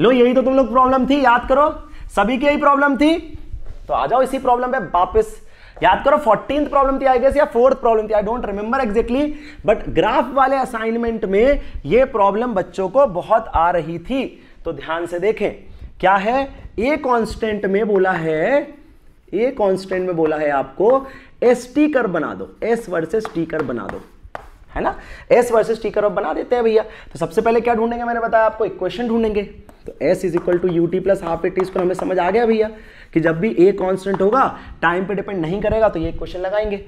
लो यही तो तुम लोग प्रॉब्लम थी याद करो सभी की यही प्रॉब्लम थी तो आ जाओ इसी प्रॉब्लम पे वापस याद करो फोर्टीन प्रॉब्लम थी आई गेस या फोर्थ प्रॉब्लम थी I don't remember exactly but graph वाले असाइनमेंट में ये प्रॉब्लम बच्चों को बहुत आ रही थी तो ध्यान से देखें क्या है ए कांस्टेंट में बोला है ए कांस्टेंट में बोला है आपको एस टी कर बना दो एस वर्सेस टी कर बना दो है ना एस वर्सेस टी कर बना देते हैं भैया तो सबसे पहले क्या ढूंढेंगे मैंने बताया आपको इक्वेशन ढूंढेंगे तो s is equal to U T plus half a t square हमें समझ आ गया भैया कि जब भी a कांस्टेंट होगा टाइम पे डिपेंड नहीं करेगा तो ये क्वेश्चन लगाएंगे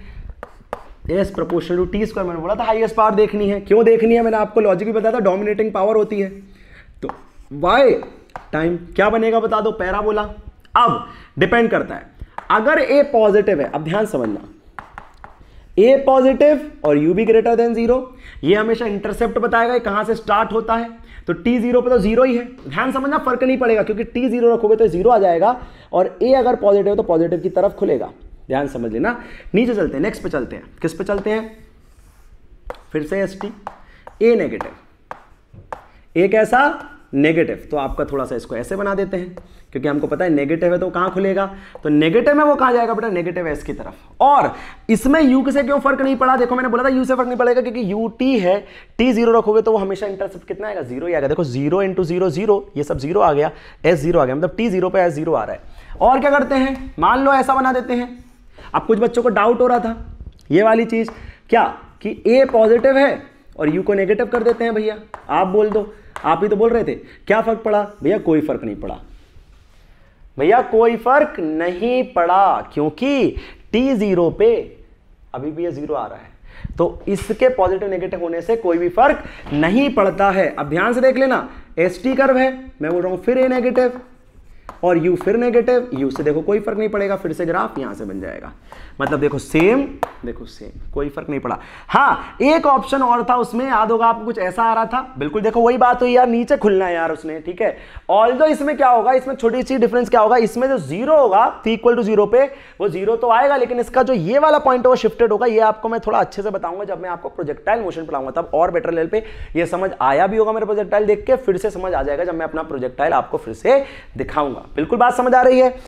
s proportional to T square मैंने बोला था हाईएस्ट पावर देखनी है क्यों देखनी है मैंने आपको लॉजिक भी बताया था डोमिनेटिंग पावर होती है तो वाई टाइम क्या बनेगा बता दो पैराबोला अब डिपेंड करता है अगर ए पॉजिटिव है अब ध्यान समझना ए पॉजिटिव और यू भी ग्रेटर देन जीरो ये हमेशा इंटरसेप्ट बताएगा कहां से स्टार्ट होता है तो टी जीरो पर तो जीरो ही है ध्यान समझना फर्क नहीं पड़ेगा क्योंकि टी जीरो रखोगे तो जीरो आ जाएगा और ए अगर पॉजिटिव तो पॉजिटिव की तरफ खुलेगा ध्यान समझ लेना नीचे चलते हैं नेक्स्ट पे चलते हैं किस पे चलते हैं फिर से s t a negative a कैसा नेगेटिव तो आपका थोड़ा सा इसको ऐसे बना देते हैं क्योंकि हमको पता है नेगेटिव है तो कहां खुलेगा तो नेगेटिव में वो कहां जाएगा बेटा नेगेटिव है इसकी तरफ और इसमें यू से क्यों फर्क नहीं पड़ा देखो मैंने बोला था यू से फर्क नहीं पड़ेगा क्योंकि यू टी है टी जीरो रखोगे तो वो हमेशा इंटरसेप्ट कितना आएगा जीरो ही आएगा देखो जीरो इंटू जीरो जीरो ये सब जीरो आ गया एस जीरो आ गया मतलब टी जीरो पर एस जीरो आ रहा है और क्या करते हैं मान लो ऐसा बना देते हैं अब कुछ बच्चों को डाउट हो रहा था ये वाली चीज़ क्या कि ए पॉजिटिव है और यू को नेगेटिव कर देते हैं भैया आप बोल दो आप ही तो बोल रहे थे क्या फर्क पड़ा भैया कोई फर्क नहीं पड़ा भैया कोई फर्क नहीं पड़ा क्योंकि टी जीरो पे अभी भी ये जीरो आ रहा है तो इसके पॉजिटिव नेगेटिव होने से कोई भी फर्क नहीं पड़ता है अब ध्यान से देख लेना एस टी कर्व है मैं बोल रहा हूं फिर ए नेगेटिव और यू फिर नेगेटिव यू से देखो कोई फर्क नहीं पड़ेगा फिर से ग्राफ यहां से बन जाएगा मतलब देखो सेम देखो सेम कोई फर्क नहीं पड़ा हाँ एक ऑप्शन और था उसमें याद होगा आपको कुछ ऐसा आ रहा था बिल्कुल देखो वही बात हुई यार नीचे खुलना है यार उसने ठीक है ऑल दो इसमें क्या होगा इसमें छोटी सी डिफरेंस क्या होगा इसमें जो जीरो होगा इक्वल टू जीरो पे वो जीरो तो आएगा लेकिन इसका जो ये वाला पॉइंट है वो शिफ्टेड होगा ये आपको मैं थोड़ा अच्छे से बताऊंगा जब मैं आपको प्रोजेक्टाइल मोशन पढ़ाऊंगा तब और बेटर लेवल पे ये समझ आया भी होगा मेरे प्रोजेक्टाइल देख के फिर से समझ आ जाएगा जब मैं अपना प्रोजेक्टाइल आपको फिर से दिखाऊंगा बिल्कुल बात समझ आ रही है